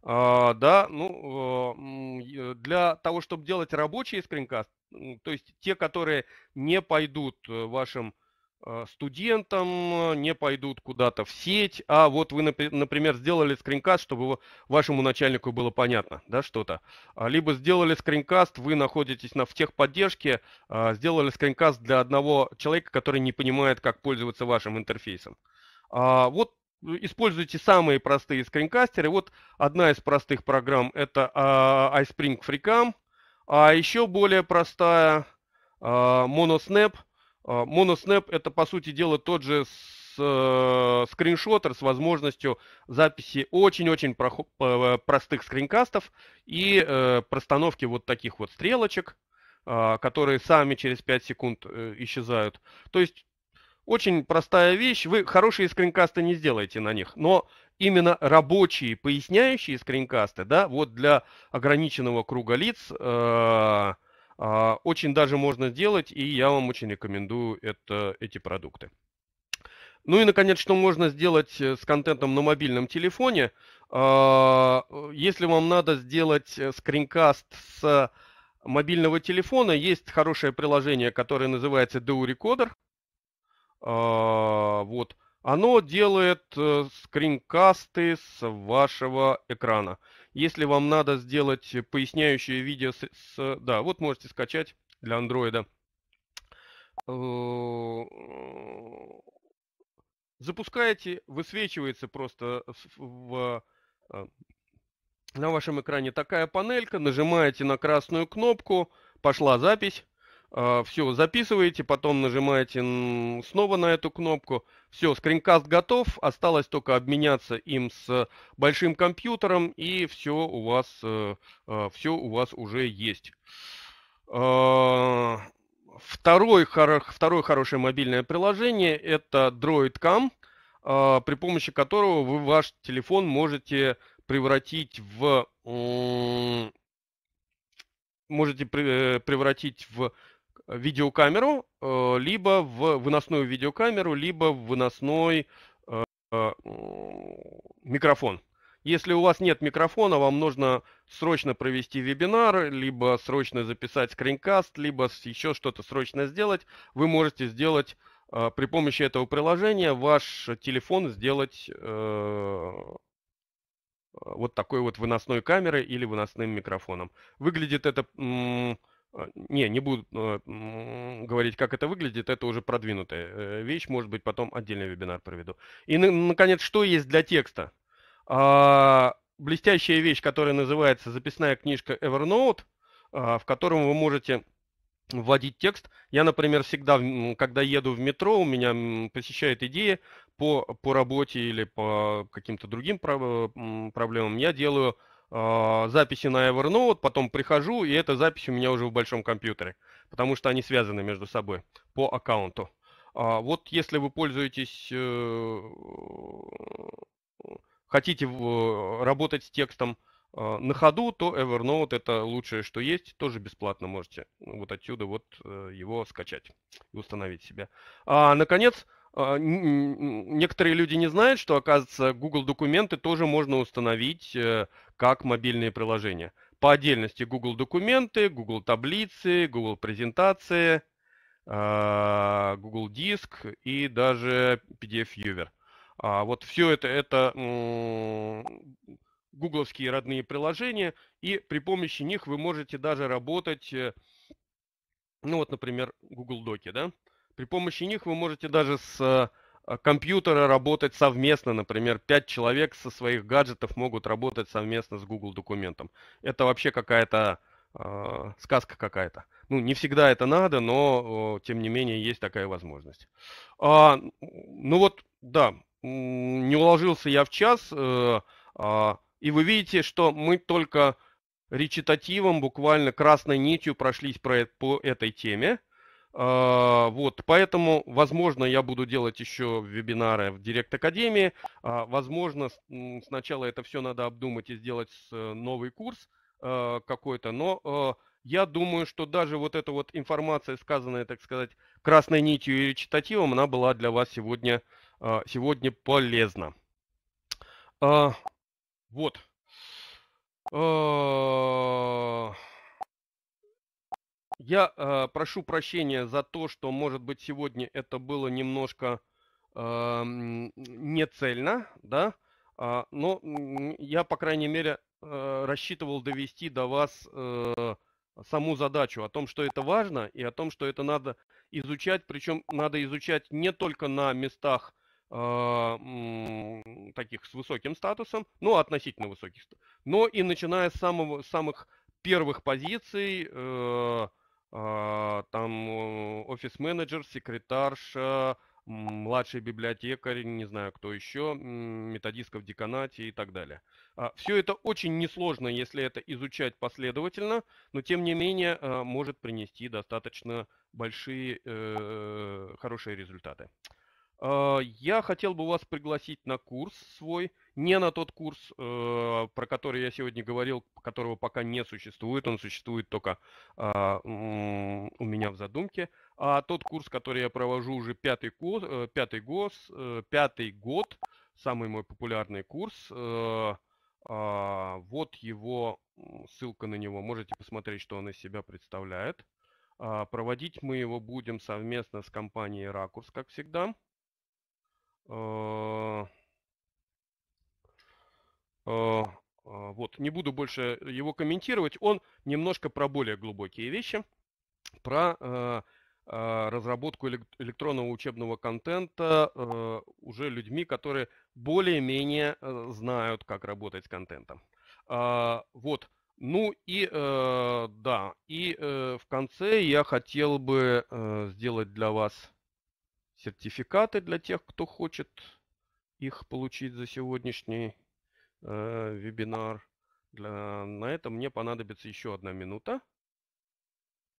а, да, ну, для того, чтобы делать рабочие скринкаст, то есть те, которые не пойдут э, вашим э, студентам, не пойдут куда-то в сеть, а вот вы, например, сделали скринкаст, чтобы вашему начальнику было понятно, да, что-то. А, либо сделали скринкаст, вы находитесь на, в техподдержке, а, сделали скринкаст для одного человека, который не понимает, как пользоваться вашим интерфейсом. Вот используйте самые простые скринкастеры. Вот одна из простых программ это э, iSpring FreeCam, а еще более простая э, Monosnap. А, Monosnap это по сути дела тот же с, э, скриншотер с возможностью записи очень-очень про, э, простых скринкастов и э, простановки вот таких вот стрелочек которые сами через 5 секунд э, исчезают. То есть очень простая вещь, вы хорошие скринкасты не сделаете на них, но именно рабочие, поясняющие скринкасты, да, вот для ограниченного круга лиц э, э, очень даже можно сделать, и я вам очень рекомендую это, эти продукты. Ну и, наконец, что можно сделать э, с контентом на мобильном телефоне? А, э, если вам надо сделать э, скринкаст с мобильного телефона, есть хорошее приложение, которое называется DU Recorder. А, вот, оно делает э, скринкасты с вашего экрана. Если вам надо сделать поясняющее видео, с, с, да, вот можете скачать для андроида. Э, запускаете, высвечивается просто в, в, э, на вашем экране такая панелька, нажимаете на красную кнопку, пошла запись, а, все, записываете, потом нажимаете снова на эту кнопку. Все, скринкаст готов, осталось только обменяться им с э, большим компьютером, и все у вас, э, а, все у вас уже есть. А, второй, второе хорошее мобильное приложение – это DroidCam, при помощи которого вы ваш телефон можете превратить в можете э, превратить в Э, видеокамеру, э, либо в выносную видеокамеру, либо в выносной э, микрофон. Если у вас нет микрофона, вам нужно срочно провести вебинар, либо срочно записать скринкаст, либо еще что-то срочно сделать, вы можете сделать при помощи этого приложения ваш телефон сделать вот такой вот выносной камерой или выносным микрофоном. Выглядит это а, не, не буду а, говорить, как это выглядит, это уже продвинутая э, вещь, может быть, потом отдельный вебинар проведу. И, наконец, что есть для текста? А, блестящая вещь, которая называется записная книжка Evernote, в котором вы можете вводить текст. Я, например, всегда, когда еду в метро, у меня посещает идея по, по работе или по каким-то другим проблемам, я делаю э, записи на Evernote, потом прихожу, и эта запись у меня уже в большом компьютере, потому что они связаны между собой по аккаунту. А вот если вы пользуетесь, э, хотите работать с текстом а, на ходу, то Evernote это лучшее, что есть, тоже бесплатно можете вот отсюда вот э, его скачать и установить себе. А, наконец, а, некоторые люди не знают, что, оказывается, Google документы тоже можно установить э, как мобильные приложения. По отдельности Google документы, Google таблицы, Google презентации, а, Google диск и даже PDF Viewer. А вот все это, это гугловские родные приложения, и при помощи них вы можете даже работать, э, ну вот, например, Google Доки, да, при помощи них вы можете даже с э, компьютера работать совместно. Например, 5 человек со своих гаджетов могут работать совместно с Google документом. Это вообще какая-то э, сказка какая-то. Ну, не всегда это надо, но э, тем не менее есть такая возможность. А, ну вот, да, не уложился я в час. Э, э, и вы видите, что мы только речитативом, буквально красной нитью прошлись про, по этой теме. А, вот, поэтому, возможно, я буду делать еще вебинары в Директ Академии. Возможно, сначала это все надо обдумать и сделать э, новый курс э, какой-то. Но э, я думаю, что даже вот эта вот информация, сказанная, так сказать, красной нитью и речитативом, она была для вас сегодня, а, сегодня полезна. А, вот. Я э, прошу прощения за то, что, может быть, сегодня это было немножко э, не да, э, но я, по крайней мере, э, рассчитывал довести до вас э, саму задачу о том, что это важно и о том, что это надо изучать, причем надо изучать не только на местах э, таких с высоким статусом, ну, относительно высоких, но и начиная с самого, самых первых позиций, э, а, там офис-менеджер, секретарша, младший библиотекарь, не знаю кто еще, методистка в деканате и так далее. А, Все это очень несложно, если это изучать последовательно, но тем не менее а, может принести достаточно большие, э, хорошие результаты. Э, я хотел бы вас пригласить на курс свой, не на тот курс, э, про который я сегодня говорил, которого пока не существует, он существует только а, у меня в задумке, а тот курс, который я провожу уже пятый, курс, э, пятый, гос, пятый год, самый мой популярный курс, а, вот его ссылка на него, можете посмотреть, что он из себя представляет. А, проводить мы его будем совместно с компанией «Ракурс», как всегда. Э, э, а, вот, не буду больше его комментировать. Он немножко про более глубокие вещи, про э, а, разработку электронного учебного контента уже людьми, которые более-менее знают, как работать с контентом. А, вот. Ну и да, и в конце я хотел бы сделать для вас сертификаты для тех, кто хочет их получить за сегодняшний э, вебинар. Для... На этом мне понадобится еще одна минута.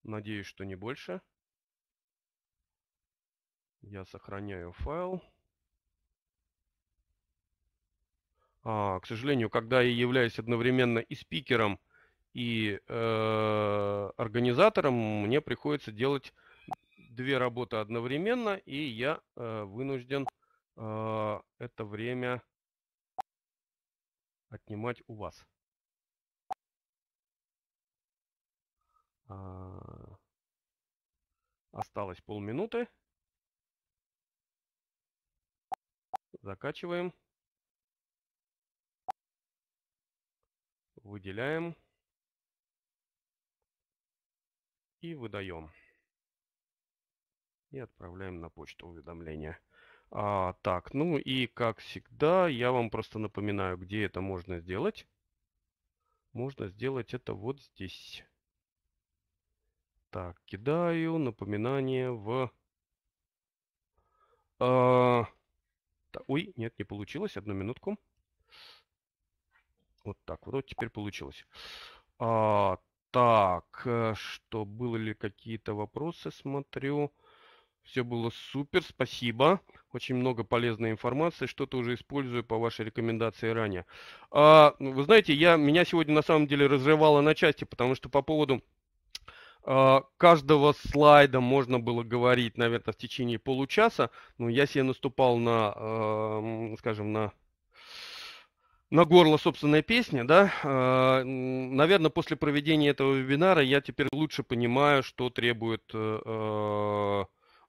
Надеюсь, что не больше. Я сохраняю файл. А, к сожалению, когда я являюсь одновременно и спикером, и э, организатором, мне приходится делать две работы одновременно, и я э, вынужден э, это время отнимать у вас. А, осталось полминуты. Закачиваем. Выделяем. И выдаем и отправляем на почту уведомления. А, так, ну и как всегда, я вам просто напоминаю, где это можно сделать. Можно сделать это вот здесь. Так, кидаю напоминание в... А... Ой, нет, не получилось, одну минутку. Вот так вот, вот теперь получилось. А, так, э, что было ли какие-то вопросы, смотрю. Все было супер, спасибо. Очень много полезной информации. Что-то уже использую по вашей рекомендации ранее. А, ну, вы знаете, я, меня сегодня на самом деле разрывало на части, потому что по поводу Uh, каждого слайда можно было говорить, наверное, в течение получаса, но ну, я себе наступал на, uh, скажем, на на горло собственной песни, да, а, наверное, после проведения этого вебинара я теперь лучше понимаю, что требует э,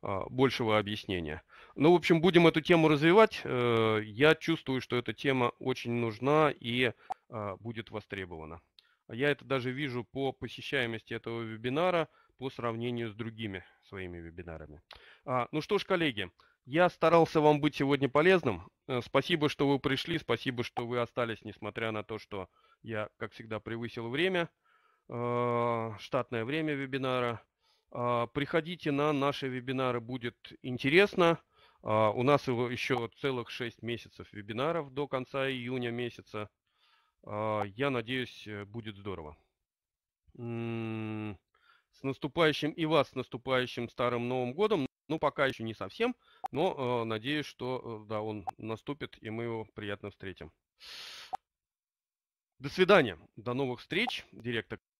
а, большего объяснения. Ну, в общем, будем эту тему развивать. Э, я чувствую, что эта тема очень нужна и а, будет востребована. Я это даже вижу по посещаемости этого вебинара по сравнению с другими своими вебинарами. А, ну что ж, коллеги, я старался вам быть сегодня полезным. Э, спасибо, что вы пришли, спасибо, что вы остались, несмотря на то, что я, как всегда, превысил время, э, штатное время вебинара. А, приходите на наши вебинары, будет интересно. А, у нас его еще целых 6 месяцев вебинаров до конца июня месяца. А, я надеюсь, э, будет здорово. С наступающим и вас с наступающим Старым Новым Годом. Ну, пока еще не совсем, но э, надеюсь, что э, да, он наступит, и мы его приятно встретим. До свидания. До новых встреч. Директор